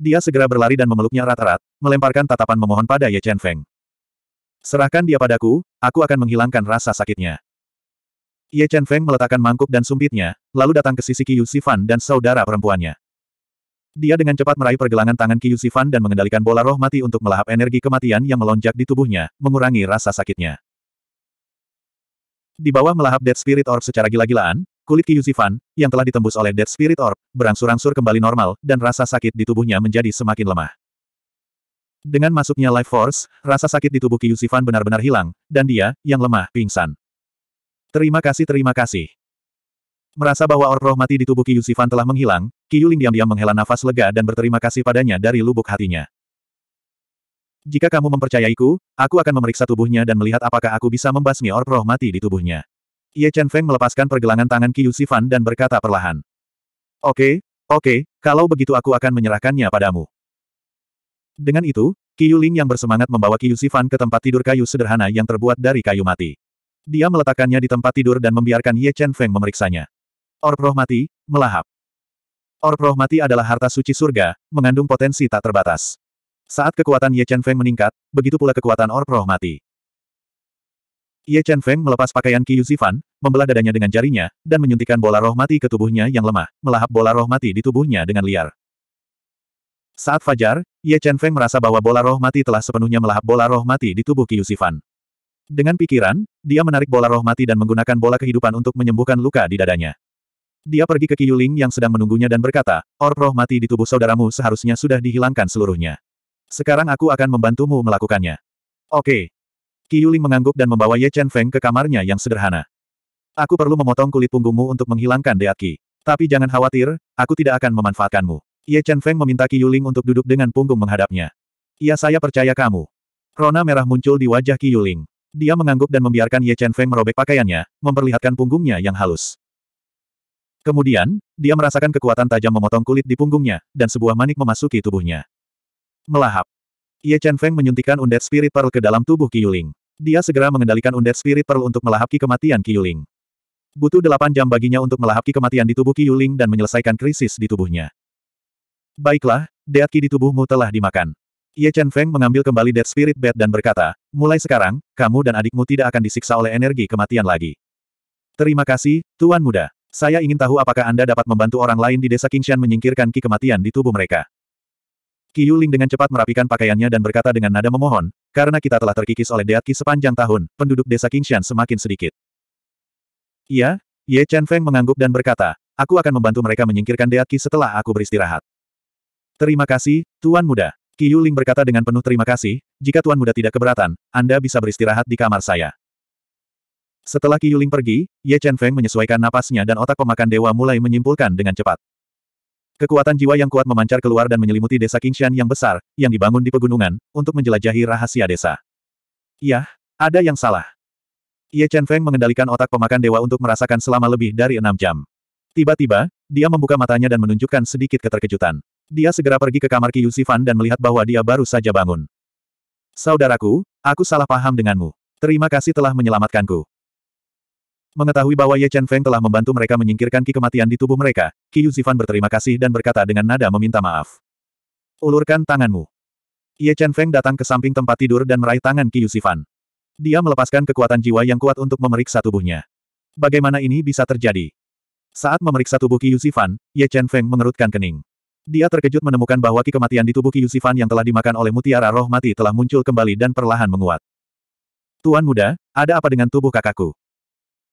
Dia segera berlari dan memeluknya rat-rat, melemparkan tatapan memohon pada Ye Chen Feng. Serahkan dia padaku, aku akan menghilangkan rasa sakitnya. Ye Chen Feng meletakkan mangkuk dan sumpitnya, lalu datang ke sisi Kiyu dan saudara perempuannya. Dia dengan cepat meraih pergelangan tangan Sifan dan mengendalikan bola roh mati untuk melahap energi kematian yang melonjak di tubuhnya, mengurangi rasa sakitnya. Di bawah melahap Dead Spirit Orb secara gila-gilaan, kulit Sifan, yang telah ditembus oleh Dead Spirit Orb, berangsur-angsur kembali normal, dan rasa sakit di tubuhnya menjadi semakin lemah. Dengan masuknya Life Force, rasa sakit di tubuh Sifan benar-benar hilang, dan dia, yang lemah, pingsan. Terima kasih terima kasih. Merasa bahwa aura roh mati di tubuh Qiyu Sifan telah menghilang, Qiyu Ling diam-diam menghela nafas lega dan berterima kasih padanya dari lubuk hatinya. Jika kamu mempercayaiku, aku akan memeriksa tubuhnya dan melihat apakah aku bisa membasmi orb roh mati di tubuhnya. Ye Chen Feng melepaskan pergelangan tangan Qiyu Sifan dan berkata perlahan. Oke, okay, oke, okay, kalau begitu aku akan menyerahkannya padamu. Dengan itu, Qiyu Ling yang bersemangat membawa Qiyu Sifan ke tempat tidur kayu sederhana yang terbuat dari kayu mati. Dia meletakkannya di tempat tidur dan membiarkan Ye Chen Feng memeriksanya. Or roh mati, melahap. Or roh mati adalah harta suci surga, mengandung potensi tak terbatas. Saat kekuatan Ye Chen Feng meningkat, begitu pula kekuatan Or roh mati. Ye Chen Feng melepas pakaian Qiyu Zifan, membelah dadanya dengan jarinya, dan menyuntikkan bola roh mati ke tubuhnya yang lemah, melahap bola roh mati di tubuhnya dengan liar. Saat fajar, Ye Chen Feng merasa bahwa bola roh mati telah sepenuhnya melahap bola roh mati di tubuh Qiyu Zifan. Dengan pikiran, dia menarik bola roh mati dan menggunakan bola kehidupan untuk menyembuhkan luka di dadanya. Dia pergi ke Kiyuling yang sedang menunggunya dan berkata, Orb roh mati di tubuh saudaramu seharusnya sudah dihilangkan seluruhnya. Sekarang aku akan membantumu melakukannya. Oke. Kiyuling mengangguk dan membawa Ye Chen Feng ke kamarnya yang sederhana. Aku perlu memotong kulit punggungmu untuk menghilangkan deaki. Tapi jangan khawatir, aku tidak akan memanfaatkanmu. Ye Chen Feng meminta Yuling untuk duduk dengan punggung menghadapnya. Iya saya percaya kamu. Rona merah muncul di wajah Yuling. Dia mengangguk dan membiarkan Ye Chen Feng merobek pakaiannya, memperlihatkan punggungnya yang halus. Kemudian, dia merasakan kekuatan tajam memotong kulit di punggungnya, dan sebuah manik memasuki tubuhnya. Melahap. Ye Chen Feng menyuntikkan undead spirit pearl ke dalam tubuh Qiyuling. Dia segera mengendalikan undead spirit pearl untuk melahap ki kematian Qiyuling. Butuh delapan jam baginya untuk melahap ki kematian di tubuh Qiyuling dan menyelesaikan krisis di tubuhnya. Baiklah, deat ki di tubuhmu telah dimakan. Ye Chen Feng mengambil kembali dead spirit bed dan berkata, mulai sekarang, kamu dan adikmu tidak akan disiksa oleh energi kematian lagi. Terima kasih, Tuan Muda. Saya ingin tahu apakah Anda dapat membantu orang lain di desa Kingshan menyingkirkan ki kematian di tubuh mereka. Qi Yuling dengan cepat merapikan pakaiannya dan berkata dengan nada memohon, karena kita telah terkikis oleh deat ki sepanjang tahun, penduduk desa Kingshan semakin sedikit. Iya, Ye Chen Feng mengangguk dan berkata, aku akan membantu mereka menyingkirkan deat ki setelah aku beristirahat. Terima kasih, Tuan Muda. Qi Yuling berkata dengan penuh terima kasih, jika Tuan Muda tidak keberatan, Anda bisa beristirahat di kamar saya. Setelah Qi Yuling pergi, Ye Chen Feng menyesuaikan napasnya dan otak pemakan dewa mulai menyimpulkan dengan cepat. Kekuatan jiwa yang kuat memancar keluar dan menyelimuti desa Qingshan yang besar, yang dibangun di pegunungan, untuk menjelajahi rahasia desa. Yah, ada yang salah. Ye Chen Feng mengendalikan otak pemakan dewa untuk merasakan selama lebih dari enam jam. Tiba-tiba, dia membuka matanya dan menunjukkan sedikit keterkejutan. Dia segera pergi ke kamar Qi Yusifan dan melihat bahwa dia baru saja bangun. Saudaraku, aku salah paham denganmu. Terima kasih telah menyelamatkanku. Mengetahui bahwa Ye Chen Feng telah membantu mereka menyingkirkan ki kematian di tubuh mereka, Yu Zifan berterima kasih dan berkata dengan nada meminta maaf. Ulurkan tanganmu. Ye Chen Feng datang ke samping tempat tidur dan meraih tangan Yu Zifan. Dia melepaskan kekuatan jiwa yang kuat untuk memeriksa tubuhnya. Bagaimana ini bisa terjadi? Saat memeriksa tubuh Yu Zifan, Ye Chen Feng mengerutkan kening. Dia terkejut menemukan bahwa ki kematian di tubuh Yu Zifan yang telah dimakan oleh mutiara roh mati telah muncul kembali dan perlahan menguat. Tuan muda, ada apa dengan tubuh kakakku?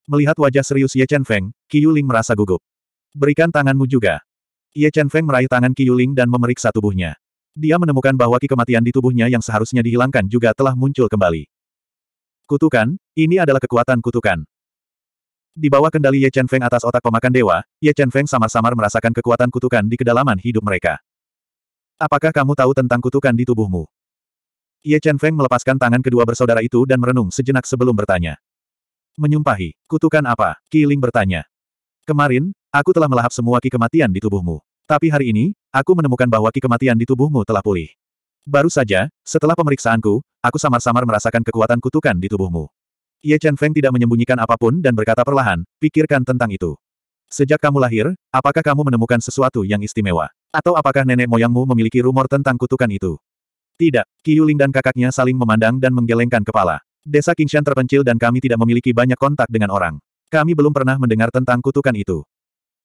Melihat wajah serius Ye Chen Feng, Qi Yuling merasa gugup. Berikan tanganmu juga. Ye Chen Feng meraih tangan Qi Yuling dan memeriksa tubuhnya. Dia menemukan bahwa ki kematian di tubuhnya yang seharusnya dihilangkan juga telah muncul kembali. Kutukan, ini adalah kekuatan kutukan. Di bawah kendali Ye Chen Feng atas otak pemakan dewa, Ye Chen Feng samar-samar merasakan kekuatan kutukan di kedalaman hidup mereka. Apakah kamu tahu tentang kutukan di tubuhmu? Ye Chen Feng melepaskan tangan kedua bersaudara itu dan merenung sejenak sebelum bertanya. Menyumpahi, kutukan apa? Kiling bertanya. Kemarin, aku telah melahap semua ki kematian di tubuhmu. Tapi hari ini, aku menemukan bahwa ki kematian di tubuhmu telah pulih. Baru saja, setelah pemeriksaanku, aku samar-samar merasakan kekuatan kutukan di tubuhmu. Ye Chen Feng tidak menyembunyikan apapun dan berkata perlahan, pikirkan tentang itu. Sejak kamu lahir, apakah kamu menemukan sesuatu yang istimewa? Atau apakah nenek moyangmu memiliki rumor tentang kutukan itu? Tidak, Qiuling dan kakaknya saling memandang dan menggelengkan kepala. Desa Kingshan terpencil dan kami tidak memiliki banyak kontak dengan orang. Kami belum pernah mendengar tentang kutukan itu.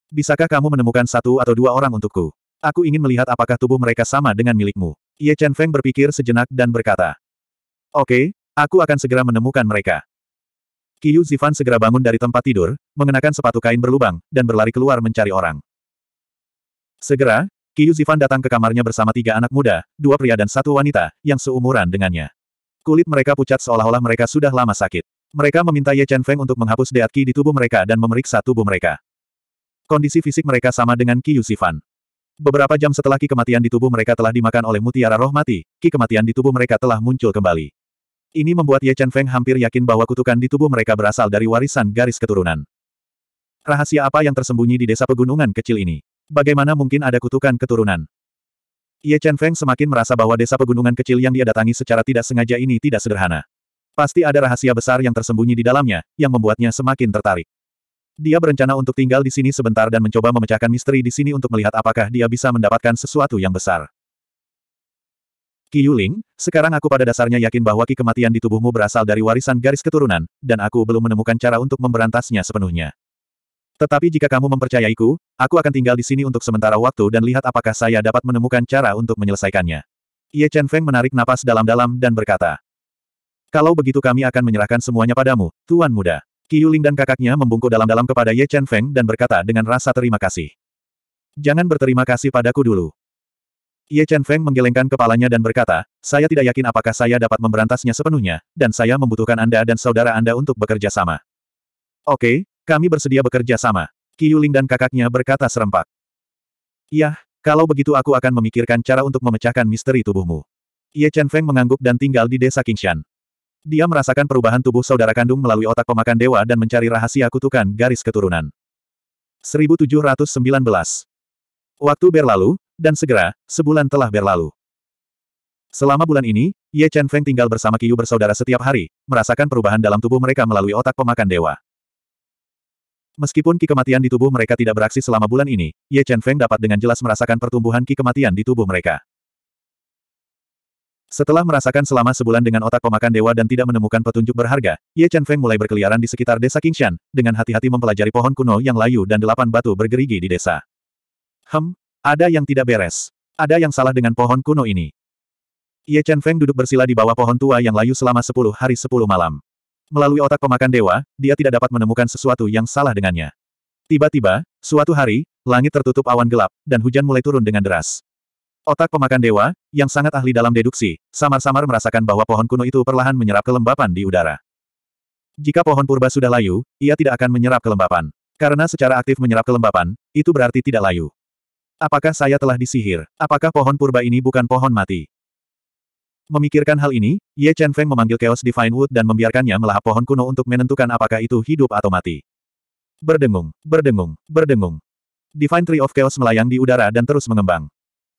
Bisakah kamu menemukan satu atau dua orang untukku? Aku ingin melihat apakah tubuh mereka sama dengan milikmu. Ye Chen Feng berpikir sejenak dan berkata. Oke, aku akan segera menemukan mereka. Qiu Zifan segera bangun dari tempat tidur, mengenakan sepatu kain berlubang, dan berlari keluar mencari orang. Segera, Qiu Zifan datang ke kamarnya bersama tiga anak muda, dua pria dan satu wanita, yang seumuran dengannya. Kulit mereka pucat seolah-olah mereka sudah lama sakit. Mereka meminta Ye Chen Feng untuk menghapus Deat Qi di tubuh mereka dan memeriksa tubuh mereka. Kondisi fisik mereka sama dengan Qi Yusifan. Beberapa jam setelah Qi kematian di tubuh mereka telah dimakan oleh mutiara roh mati, Qi kematian di tubuh mereka telah muncul kembali. Ini membuat Ye Chen Feng hampir yakin bahwa kutukan di tubuh mereka berasal dari warisan garis keturunan. Rahasia apa yang tersembunyi di desa pegunungan kecil ini? Bagaimana mungkin ada kutukan keturunan? Ye Chen Feng semakin merasa bahwa desa pegunungan kecil yang dia datangi secara tidak sengaja ini tidak sederhana. Pasti ada rahasia besar yang tersembunyi di dalamnya, yang membuatnya semakin tertarik. Dia berencana untuk tinggal di sini sebentar dan mencoba memecahkan misteri di sini untuk melihat apakah dia bisa mendapatkan sesuatu yang besar. Ki Yuling, sekarang aku pada dasarnya yakin bahwa ki kematian di tubuhmu berasal dari warisan garis keturunan, dan aku belum menemukan cara untuk memberantasnya sepenuhnya. Tetapi jika kamu mempercayaiku, aku akan tinggal di sini untuk sementara waktu dan lihat apakah saya dapat menemukan cara untuk menyelesaikannya. Ye Chen Feng menarik napas dalam-dalam dan berkata, Kalau begitu kami akan menyerahkan semuanya padamu, Tuan Muda. Yuling dan kakaknya membungkuk dalam-dalam kepada Ye Chen Feng dan berkata dengan rasa terima kasih. Jangan berterima kasih padaku dulu. Ye Chen Feng menggelengkan kepalanya dan berkata, saya tidak yakin apakah saya dapat memberantasnya sepenuhnya, dan saya membutuhkan Anda dan saudara Anda untuk bekerja sama. Oke, kami bersedia bekerja sama. Kiyuling dan kakaknya berkata serempak. Yah, kalau begitu aku akan memikirkan cara untuk memecahkan misteri tubuhmu. Ye Chen Feng mengangguk dan tinggal di desa Qingshan. Dia merasakan perubahan tubuh saudara kandung melalui otak pemakan dewa dan mencari rahasia kutukan garis keturunan. 1719 Waktu berlalu, dan segera, sebulan telah berlalu. Selama bulan ini, Ye Chen Feng tinggal bersama Qiyu bersaudara setiap hari, merasakan perubahan dalam tubuh mereka melalui otak pemakan dewa. Meskipun ki kematian di tubuh mereka tidak beraksi selama bulan ini, Ye Chen Feng dapat dengan jelas merasakan pertumbuhan ki kematian di tubuh mereka. Setelah merasakan selama sebulan dengan otak pemakan dewa dan tidak menemukan petunjuk berharga, Ye Chen Feng mulai berkeliaran di sekitar desa Kingshan, dengan hati-hati mempelajari pohon kuno yang layu dan delapan batu bergerigi di desa. Hem, ada yang tidak beres. Ada yang salah dengan pohon kuno ini. Ye Chen Feng duduk bersila di bawah pohon tua yang layu selama sepuluh hari sepuluh malam. Melalui otak pemakan dewa, dia tidak dapat menemukan sesuatu yang salah dengannya. Tiba-tiba, suatu hari, langit tertutup awan gelap, dan hujan mulai turun dengan deras. Otak pemakan dewa, yang sangat ahli dalam deduksi, samar-samar merasakan bahwa pohon kuno itu perlahan menyerap kelembapan di udara. Jika pohon purba sudah layu, ia tidak akan menyerap kelembapan. Karena secara aktif menyerap kelembapan, itu berarti tidak layu. Apakah saya telah disihir? Apakah pohon purba ini bukan pohon mati? Memikirkan hal ini, Ye Chen Feng memanggil Chaos Divine Wood dan membiarkannya melahap pohon kuno untuk menentukan apakah itu hidup atau mati. Berdengung, berdengung, berdengung. Divine Tree of Chaos melayang di udara dan terus mengembang.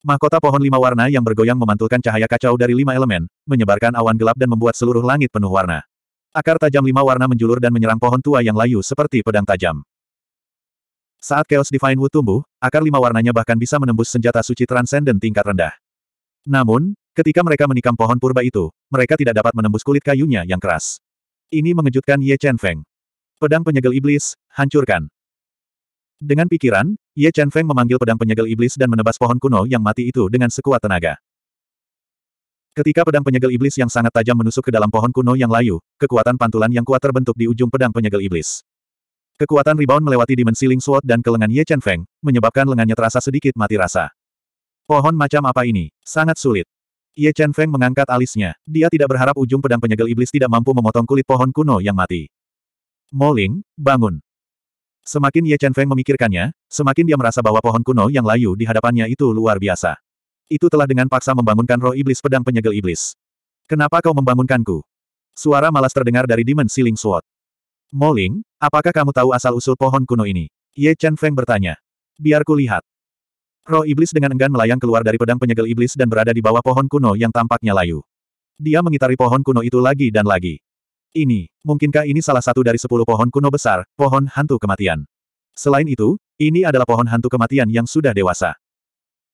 Mahkota pohon lima warna yang bergoyang memantulkan cahaya kacau dari lima elemen, menyebarkan awan gelap dan membuat seluruh langit penuh warna. Akar tajam lima warna menjulur dan menyerang pohon tua yang layu seperti pedang tajam. Saat Chaos Divine Wood tumbuh, akar lima warnanya bahkan bisa menembus senjata suci transenden tingkat rendah. Namun, Ketika mereka menikam pohon purba itu, mereka tidak dapat menembus kulit kayunya yang keras. Ini mengejutkan Ye Chen Feng. Pedang penyegel iblis, hancurkan. Dengan pikiran, Ye Chen Feng memanggil pedang penyegel iblis dan menebas pohon kuno yang mati itu dengan sekuat tenaga. Ketika pedang penyegel iblis yang sangat tajam menusuk ke dalam pohon kuno yang layu, kekuatan pantulan yang kuat terbentuk di ujung pedang penyegel iblis. Kekuatan rebound melewati dimensi Ling Sword dan ke lengan Ye Chen Feng, menyebabkan lengannya terasa sedikit mati rasa. Pohon macam apa ini? Sangat sulit. Ye Chen Feng mengangkat alisnya. Dia tidak berharap ujung pedang penyegel iblis tidak mampu memotong kulit pohon kuno yang mati. Moling, bangun. Semakin Ye Chen Feng memikirkannya, semakin dia merasa bahwa pohon kuno yang layu di hadapannya itu luar biasa. Itu telah dengan paksa membangunkan roh iblis pedang penyegel iblis. Kenapa kau membangunkanku? Suara malas terdengar dari Demon Ceiling Sword. Moling, apakah kamu tahu asal-usul pohon kuno ini? Ye Chen Feng bertanya. Biar lihat. Roh iblis dengan enggan melayang keluar dari pedang penyegel iblis dan berada di bawah pohon kuno yang tampaknya layu. Dia mengitari pohon kuno itu lagi dan lagi. Ini, mungkinkah ini salah satu dari sepuluh pohon kuno besar, pohon hantu kematian? Selain itu, ini adalah pohon hantu kematian yang sudah dewasa.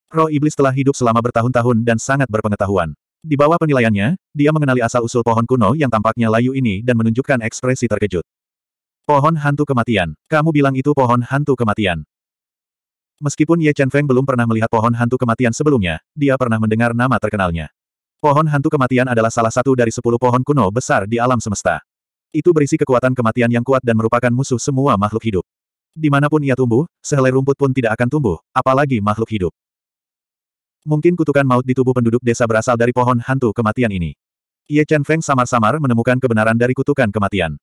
Roh iblis telah hidup selama bertahun-tahun dan sangat berpengetahuan. Di bawah penilaiannya, dia mengenali asal-usul pohon kuno yang tampaknya layu ini dan menunjukkan ekspresi terkejut. Pohon hantu kematian. Kamu bilang itu pohon hantu kematian. Meskipun Ye Chen Feng belum pernah melihat pohon hantu kematian sebelumnya, dia pernah mendengar nama terkenalnya. Pohon hantu kematian adalah salah satu dari sepuluh pohon kuno besar di alam semesta. Itu berisi kekuatan kematian yang kuat dan merupakan musuh semua makhluk hidup. Dimanapun ia tumbuh, sehelai rumput pun tidak akan tumbuh, apalagi makhluk hidup. Mungkin kutukan maut di tubuh penduduk desa berasal dari pohon hantu kematian ini. Ye Chen Feng samar-samar menemukan kebenaran dari kutukan kematian.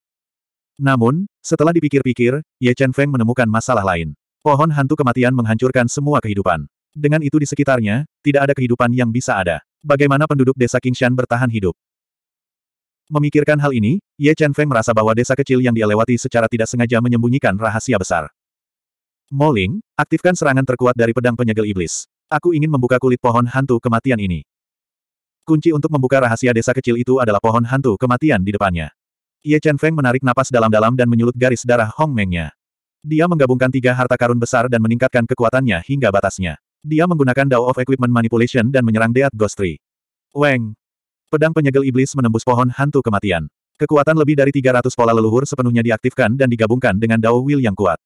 Namun, setelah dipikir-pikir, Ye Chen Feng menemukan masalah lain. Pohon hantu kematian menghancurkan semua kehidupan. Dengan itu di sekitarnya, tidak ada kehidupan yang bisa ada. Bagaimana penduduk desa Kingshan bertahan hidup? Memikirkan hal ini, Ye Chen Feng merasa bahwa desa kecil yang dia lewati secara tidak sengaja menyembunyikan rahasia besar. Moling, aktifkan serangan terkuat dari pedang penyegel iblis. Aku ingin membuka kulit pohon hantu kematian ini. Kunci untuk membuka rahasia desa kecil itu adalah pohon hantu kematian di depannya. Ye Chen Feng menarik napas dalam-dalam dan menyulut garis darah Hong Mengnya. Dia menggabungkan tiga harta karun besar dan meningkatkan kekuatannya hingga batasnya. Dia menggunakan Dao of Equipment Manipulation dan menyerang Deat Ghost Tree. Weng! Pedang penyegel iblis menembus pohon hantu kematian. Kekuatan lebih dari 300 pola leluhur sepenuhnya diaktifkan dan digabungkan dengan Dao Will yang kuat.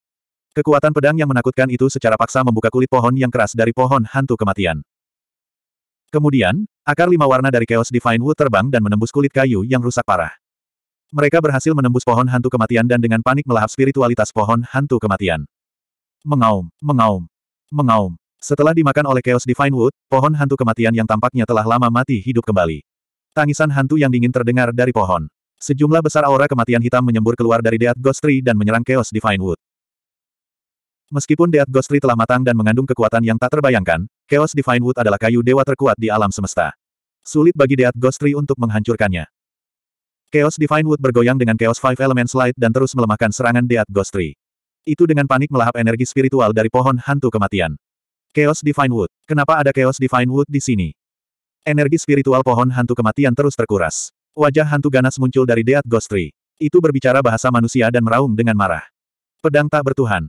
Kekuatan pedang yang menakutkan itu secara paksa membuka kulit pohon yang keras dari pohon hantu kematian. Kemudian, akar lima warna dari Chaos Divine Wood terbang dan menembus kulit kayu yang rusak parah. Mereka berhasil menembus pohon hantu kematian dan dengan panik melahap spiritualitas pohon hantu kematian. Mengaum, mengaum, mengaum. Setelah dimakan oleh Chaos Divine Wood, pohon hantu kematian yang tampaknya telah lama mati hidup kembali. Tangisan hantu yang dingin terdengar dari pohon. Sejumlah besar aura kematian hitam menyembur keluar dari Death Ghost Tree dan menyerang Chaos Divine Wood. Meskipun Death Ghost Tree telah matang dan mengandung kekuatan yang tak terbayangkan, Chaos Divine Wood adalah kayu dewa terkuat di alam semesta. Sulit bagi Death Ghost Tree untuk menghancurkannya. Chaos Divine Wood bergoyang dengan Chaos Five Elements Light dan terus melemahkan serangan Deat Ghost Tree. Itu dengan panik melahap energi spiritual dari pohon hantu kematian. Chaos Divine Wood. Kenapa ada Chaos Divine Wood di sini? Energi spiritual pohon hantu kematian terus terkuras. Wajah hantu ganas muncul dari Deat Ghost Tree. Itu berbicara bahasa manusia dan meraung dengan marah. Pedang tak bertuhan.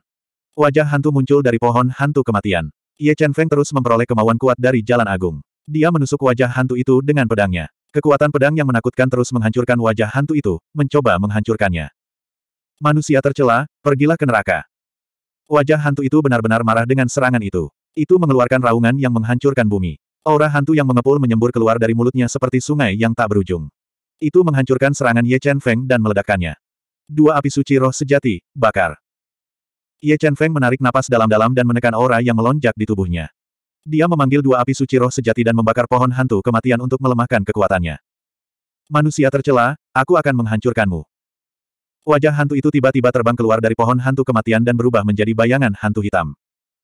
Wajah hantu muncul dari pohon hantu kematian. Ye Chen Feng terus memperoleh kemauan kuat dari Jalan Agung. Dia menusuk wajah hantu itu dengan pedangnya. Kekuatan pedang yang menakutkan terus menghancurkan wajah hantu itu, mencoba menghancurkannya. Manusia tercela, pergilah ke neraka. Wajah hantu itu benar-benar marah dengan serangan itu. Itu mengeluarkan raungan yang menghancurkan bumi. Aura hantu yang mengepul menyembur keluar dari mulutnya seperti sungai yang tak berujung. Itu menghancurkan serangan Ye Chen Feng dan meledakkannya. Dua api suci roh sejati, bakar. Ye Chen Feng menarik napas dalam-dalam dan menekan aura yang melonjak di tubuhnya. Dia memanggil dua api suci roh sejati dan membakar pohon hantu kematian untuk melemahkan kekuatannya. Manusia tercela, aku akan menghancurkanmu. Wajah hantu itu tiba-tiba terbang keluar dari pohon hantu kematian dan berubah menjadi bayangan hantu hitam.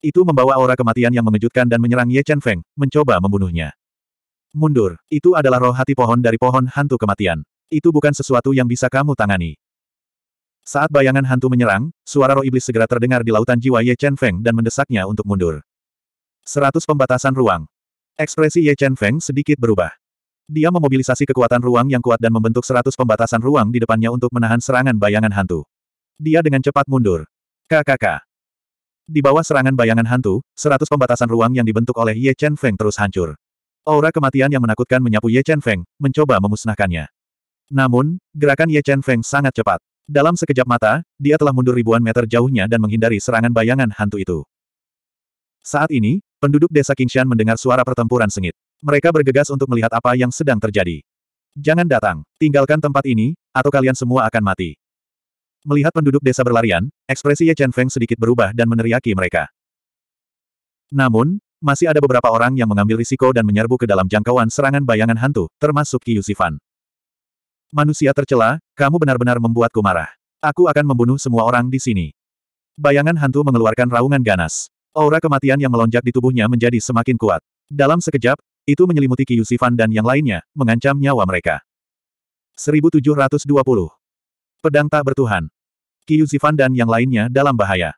Itu membawa aura kematian yang mengejutkan dan menyerang Ye Chen Feng, mencoba membunuhnya. Mundur, itu adalah roh hati pohon dari pohon hantu kematian. Itu bukan sesuatu yang bisa kamu tangani. Saat bayangan hantu menyerang, suara roh iblis segera terdengar di lautan jiwa Ye Chen Feng dan mendesaknya untuk mundur. 100 pembatasan ruang. Ekspresi Ye Chen Feng sedikit berubah. Dia memobilisasi kekuatan ruang yang kuat dan membentuk seratus pembatasan ruang di depannya untuk menahan serangan bayangan hantu. Dia dengan cepat mundur. KKK. Di bawah serangan bayangan hantu, seratus pembatasan ruang yang dibentuk oleh Ye Chen Feng terus hancur. Aura kematian yang menakutkan menyapu Ye Chen Feng, mencoba memusnahkannya. Namun, gerakan Ye Chen Feng sangat cepat. Dalam sekejap mata, dia telah mundur ribuan meter jauhnya dan menghindari serangan bayangan hantu itu. Saat ini, Penduduk desa Kingshan mendengar suara pertempuran sengit. Mereka bergegas untuk melihat apa yang sedang terjadi. Jangan datang, tinggalkan tempat ini, atau kalian semua akan mati. Melihat penduduk desa berlarian, ekspresi Ye Chen Feng sedikit berubah dan meneriaki mereka. Namun, masih ada beberapa orang yang mengambil risiko dan menyerbu ke dalam jangkauan serangan bayangan hantu, termasuk Qiu Zifan. Manusia tercela, kamu benar-benar membuatku marah. Aku akan membunuh semua orang di sini. Bayangan hantu mengeluarkan raungan ganas. Aura kematian yang melonjak di tubuhnya menjadi semakin kuat. Dalam sekejap, itu menyelimuti Sifan dan yang lainnya, mengancam nyawa mereka. 1720. Pedang tak bertuhan. Sifan dan yang lainnya dalam bahaya.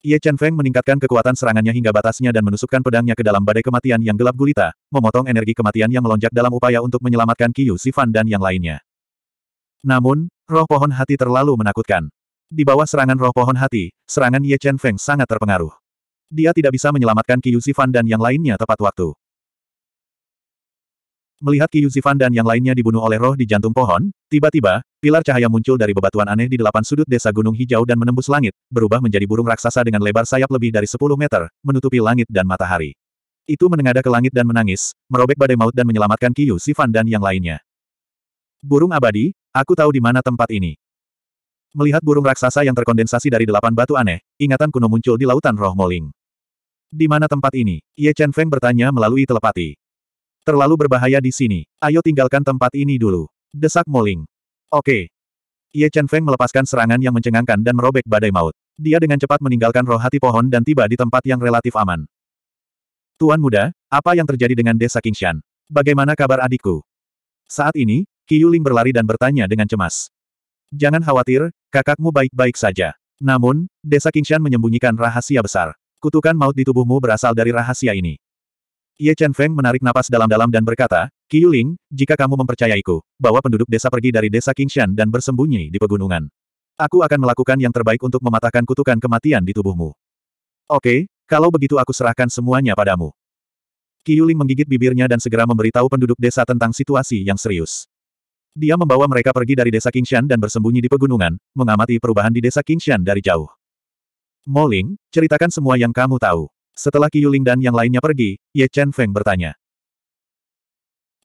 Ye Chen Feng meningkatkan kekuatan serangannya hingga batasnya dan menusukkan pedangnya ke dalam badai kematian yang gelap gulita, memotong energi kematian yang melonjak dalam upaya untuk menyelamatkan Qiyu Sifan dan yang lainnya. Namun, roh pohon hati terlalu menakutkan. Di bawah serangan roh pohon hati, serangan Ye Chen Feng sangat terpengaruh. Dia tidak bisa menyelamatkan Qiyu Zifan dan yang lainnya tepat waktu. Melihat Qiyu Zifan dan yang lainnya dibunuh oleh roh di jantung pohon, tiba-tiba, pilar cahaya muncul dari bebatuan aneh di delapan sudut desa Gunung Hijau dan menembus langit, berubah menjadi burung raksasa dengan lebar sayap lebih dari 10 meter, menutupi langit dan matahari. Itu menengadah ke langit dan menangis, merobek badai maut dan menyelamatkan Qiyu Zifan dan yang lainnya. Burung abadi, aku tahu di mana tempat ini. Melihat burung raksasa yang terkondensasi dari delapan batu aneh, ingatan kuno muncul di lautan roh Moling. Di mana tempat ini? Ye Chen Feng bertanya melalui telepati. Terlalu berbahaya di sini. Ayo tinggalkan tempat ini dulu. Desak Moling. Oke. Ye Chen Feng melepaskan serangan yang mencengangkan dan merobek badai maut. Dia dengan cepat meninggalkan roh hati pohon dan tiba di tempat yang relatif aman. Tuan muda, apa yang terjadi dengan desa Kingshan? Bagaimana kabar adikku? Saat ini, Yuling berlari dan bertanya dengan cemas. Jangan khawatir, kakakmu baik-baik saja. Namun, desa Kingshan menyembunyikan rahasia besar. Kutukan maut di tubuhmu berasal dari rahasia ini. Ye Chen Feng menarik napas dalam-dalam dan berkata, Qiu Ling, jika kamu mempercayaiku, bawa penduduk desa pergi dari desa Qingshan dan bersembunyi di pegunungan. Aku akan melakukan yang terbaik untuk mematahkan kutukan kematian di tubuhmu. Oke, kalau begitu aku serahkan semuanya padamu. Qiu Ling menggigit bibirnya dan segera memberitahu penduduk desa tentang situasi yang serius. Dia membawa mereka pergi dari desa Qingshan dan bersembunyi di pegunungan, mengamati perubahan di desa Qingshan dari jauh. Moling, ceritakan semua yang kamu tahu. Setelah Qiyuling dan yang lainnya pergi, Ye Chen Feng bertanya.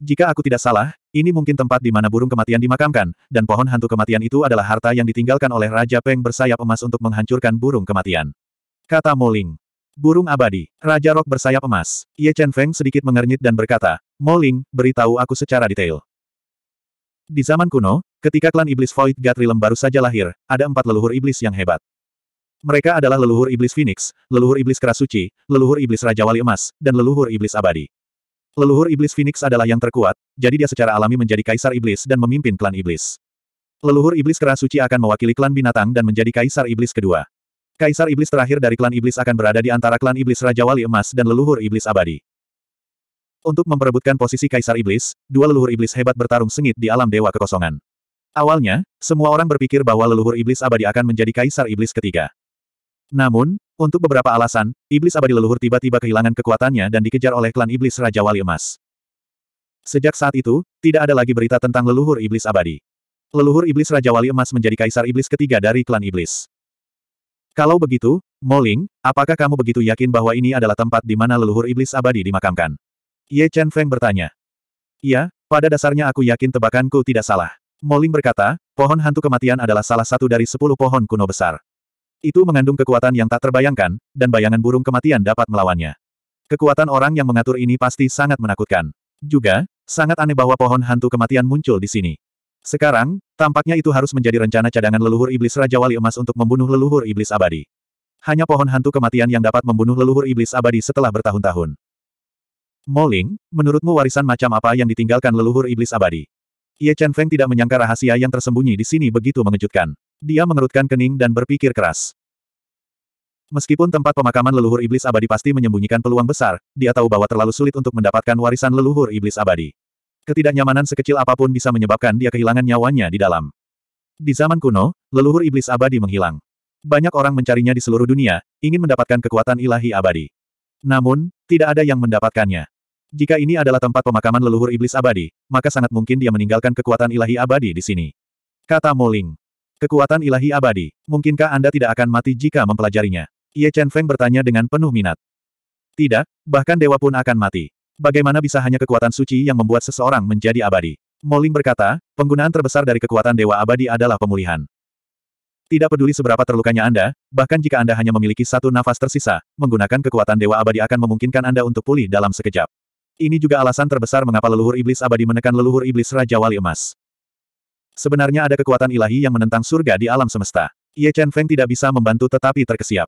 Jika aku tidak salah, ini mungkin tempat di mana burung kematian dimakamkan, dan pohon hantu kematian itu adalah harta yang ditinggalkan oleh Raja Peng bersayap emas untuk menghancurkan burung kematian. Kata Moling. Burung abadi, Raja Rok bersayap emas. Ye Chen Feng sedikit mengernyit dan berkata, Moling, beritahu aku secara detail. Di zaman kuno, ketika klan iblis Void Gatrilem baru saja lahir, ada empat leluhur iblis yang hebat. Mereka adalah leluhur iblis Phoenix, leluhur iblis kerasuci, leluhur iblis Raja Wali Emas, dan leluhur iblis abadi. Leluhur iblis Phoenix adalah yang terkuat, jadi dia secara alami menjadi kaisar iblis dan memimpin klan iblis. Leluhur iblis kerasuci akan mewakili klan binatang dan menjadi kaisar iblis kedua. Kaisar iblis terakhir dari klan iblis akan berada di antara klan iblis Raja Wali Emas dan leluhur iblis abadi. Untuk memperebutkan posisi kaisar iblis, dua leluhur iblis hebat bertarung sengit di alam dewa kekosongan. Awalnya, semua orang berpikir bahwa leluhur iblis abadi akan menjadi kaisar iblis ketiga. Namun, untuk beberapa alasan, iblis abadi leluhur tiba-tiba kehilangan kekuatannya dan dikejar oleh klan iblis Raja Wali Emas. Sejak saat itu, tidak ada lagi berita tentang leluhur iblis abadi. Leluhur iblis Raja Wali Emas menjadi kaisar iblis ketiga dari klan iblis. Kalau begitu, Moling, apakah kamu begitu yakin bahwa ini adalah tempat di mana leluhur iblis abadi dimakamkan? Ye Chen Feng bertanya. Iya, pada dasarnya aku yakin tebakanku tidak salah. Moling berkata, pohon hantu kematian adalah salah satu dari sepuluh pohon kuno besar. Itu mengandung kekuatan yang tak terbayangkan, dan bayangan burung kematian dapat melawannya. Kekuatan orang yang mengatur ini pasti sangat menakutkan. Juga, sangat aneh bahwa pohon hantu kematian muncul di sini. Sekarang, tampaknya itu harus menjadi rencana cadangan leluhur iblis Raja Wali Emas untuk membunuh leluhur iblis abadi. Hanya pohon hantu kematian yang dapat membunuh leluhur iblis abadi setelah bertahun-tahun. Moling, menurutmu warisan macam apa yang ditinggalkan leluhur iblis abadi? Ye Chen Feng tidak menyangka rahasia yang tersembunyi di sini begitu mengejutkan. Dia mengerutkan kening dan berpikir keras. Meskipun tempat pemakaman leluhur iblis abadi pasti menyembunyikan peluang besar, dia tahu bahwa terlalu sulit untuk mendapatkan warisan leluhur iblis abadi. Ketidaknyamanan sekecil apapun bisa menyebabkan dia kehilangan nyawanya di dalam. Di zaman kuno, leluhur iblis abadi menghilang. Banyak orang mencarinya di seluruh dunia, ingin mendapatkan kekuatan ilahi abadi. Namun, tidak ada yang mendapatkannya. Jika ini adalah tempat pemakaman leluhur iblis abadi, maka sangat mungkin dia meninggalkan kekuatan ilahi abadi di sini. Kata Moling. Kekuatan ilahi abadi. Mungkinkah Anda tidak akan mati jika mempelajarinya? Ye Chen Feng bertanya dengan penuh minat. Tidak, bahkan dewa pun akan mati. Bagaimana bisa hanya kekuatan suci yang membuat seseorang menjadi abadi? Moling berkata, penggunaan terbesar dari kekuatan dewa abadi adalah pemulihan. Tidak peduli seberapa terlukanya Anda, bahkan jika Anda hanya memiliki satu nafas tersisa, menggunakan kekuatan dewa abadi akan memungkinkan Anda untuk pulih dalam sekejap. Ini juga alasan terbesar mengapa leluhur iblis abadi menekan leluhur iblis Raja Wali Emas. Sebenarnya ada kekuatan ilahi yang menentang surga di alam semesta. Ye Chen Feng tidak bisa membantu tetapi terkesiap.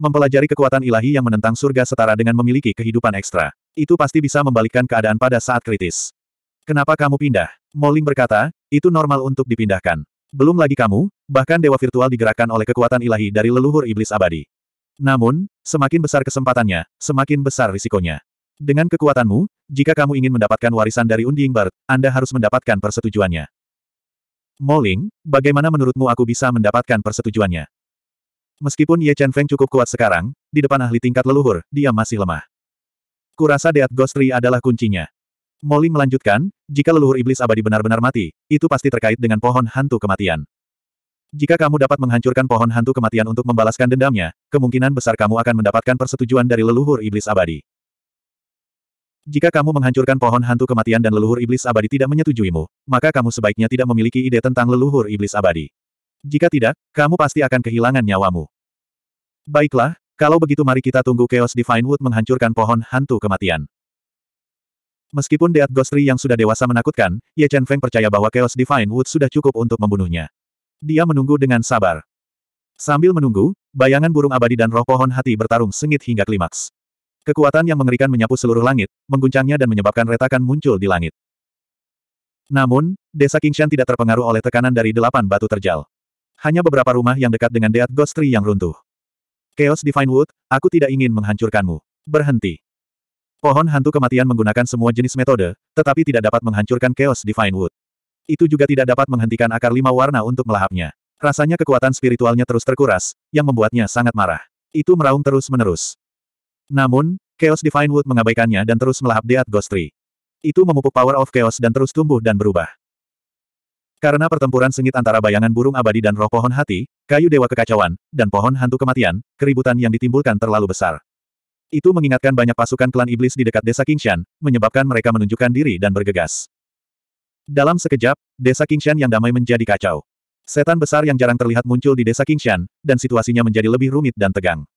Mempelajari kekuatan ilahi yang menentang surga setara dengan memiliki kehidupan ekstra. Itu pasti bisa membalikkan keadaan pada saat kritis. Kenapa kamu pindah? Moling berkata, itu normal untuk dipindahkan. Belum lagi kamu, bahkan dewa virtual digerakkan oleh kekuatan ilahi dari leluhur iblis abadi. Namun, semakin besar kesempatannya, semakin besar risikonya. Dengan kekuatanmu, jika kamu ingin mendapatkan warisan dari Undying Bird, Anda harus mendapatkan persetujuannya. Moling, bagaimana menurutmu aku bisa mendapatkan persetujuannya? Meskipun Ye Chen Feng cukup kuat sekarang, di depan ahli tingkat leluhur, dia masih lemah. Kurasa Deat Ghost Tree adalah kuncinya. Moling melanjutkan, jika leluhur iblis abadi benar-benar mati, itu pasti terkait dengan pohon hantu kematian. Jika kamu dapat menghancurkan pohon hantu kematian untuk membalaskan dendamnya, kemungkinan besar kamu akan mendapatkan persetujuan dari leluhur iblis abadi. Jika kamu menghancurkan pohon hantu kematian dan leluhur iblis abadi tidak menyetujuimu, maka kamu sebaiknya tidak memiliki ide tentang leluhur iblis abadi. Jika tidak, kamu pasti akan kehilangan nyawamu. Baiklah, kalau begitu mari kita tunggu Chaos Divine Wood menghancurkan pohon hantu kematian. Meskipun Deat Ghostry yang sudah dewasa menakutkan, Ye Chen Feng percaya bahwa Chaos Divine Wood sudah cukup untuk membunuhnya. Dia menunggu dengan sabar. Sambil menunggu, bayangan burung abadi dan roh pohon hati bertarung sengit hingga klimaks. Kekuatan yang mengerikan menyapu seluruh langit, mengguncangnya dan menyebabkan retakan muncul di langit. Namun, desa Kingshan tidak terpengaruh oleh tekanan dari delapan batu terjal. Hanya beberapa rumah yang dekat dengan Deat Ghost Tree yang runtuh. Chaos Divine Wood, aku tidak ingin menghancurkanmu. Berhenti. Pohon hantu kematian menggunakan semua jenis metode, tetapi tidak dapat menghancurkan Chaos Divine Wood. Itu juga tidak dapat menghentikan akar lima warna untuk melahapnya. Rasanya kekuatan spiritualnya terus terkuras, yang membuatnya sangat marah. Itu meraung terus-menerus. Namun, Chaos Divine Wood mengabaikannya dan terus melahap Deat Ghost Tree. Itu memupuk power of chaos dan terus tumbuh dan berubah. Karena pertempuran sengit antara bayangan burung abadi dan roh pohon hati, kayu dewa kekacauan, dan pohon hantu kematian, keributan yang ditimbulkan terlalu besar. Itu mengingatkan banyak pasukan klan iblis di dekat desa Kingshan, menyebabkan mereka menunjukkan diri dan bergegas. Dalam sekejap, desa Kingshan yang damai menjadi kacau. Setan besar yang jarang terlihat muncul di desa Kingshan, dan situasinya menjadi lebih rumit dan tegang.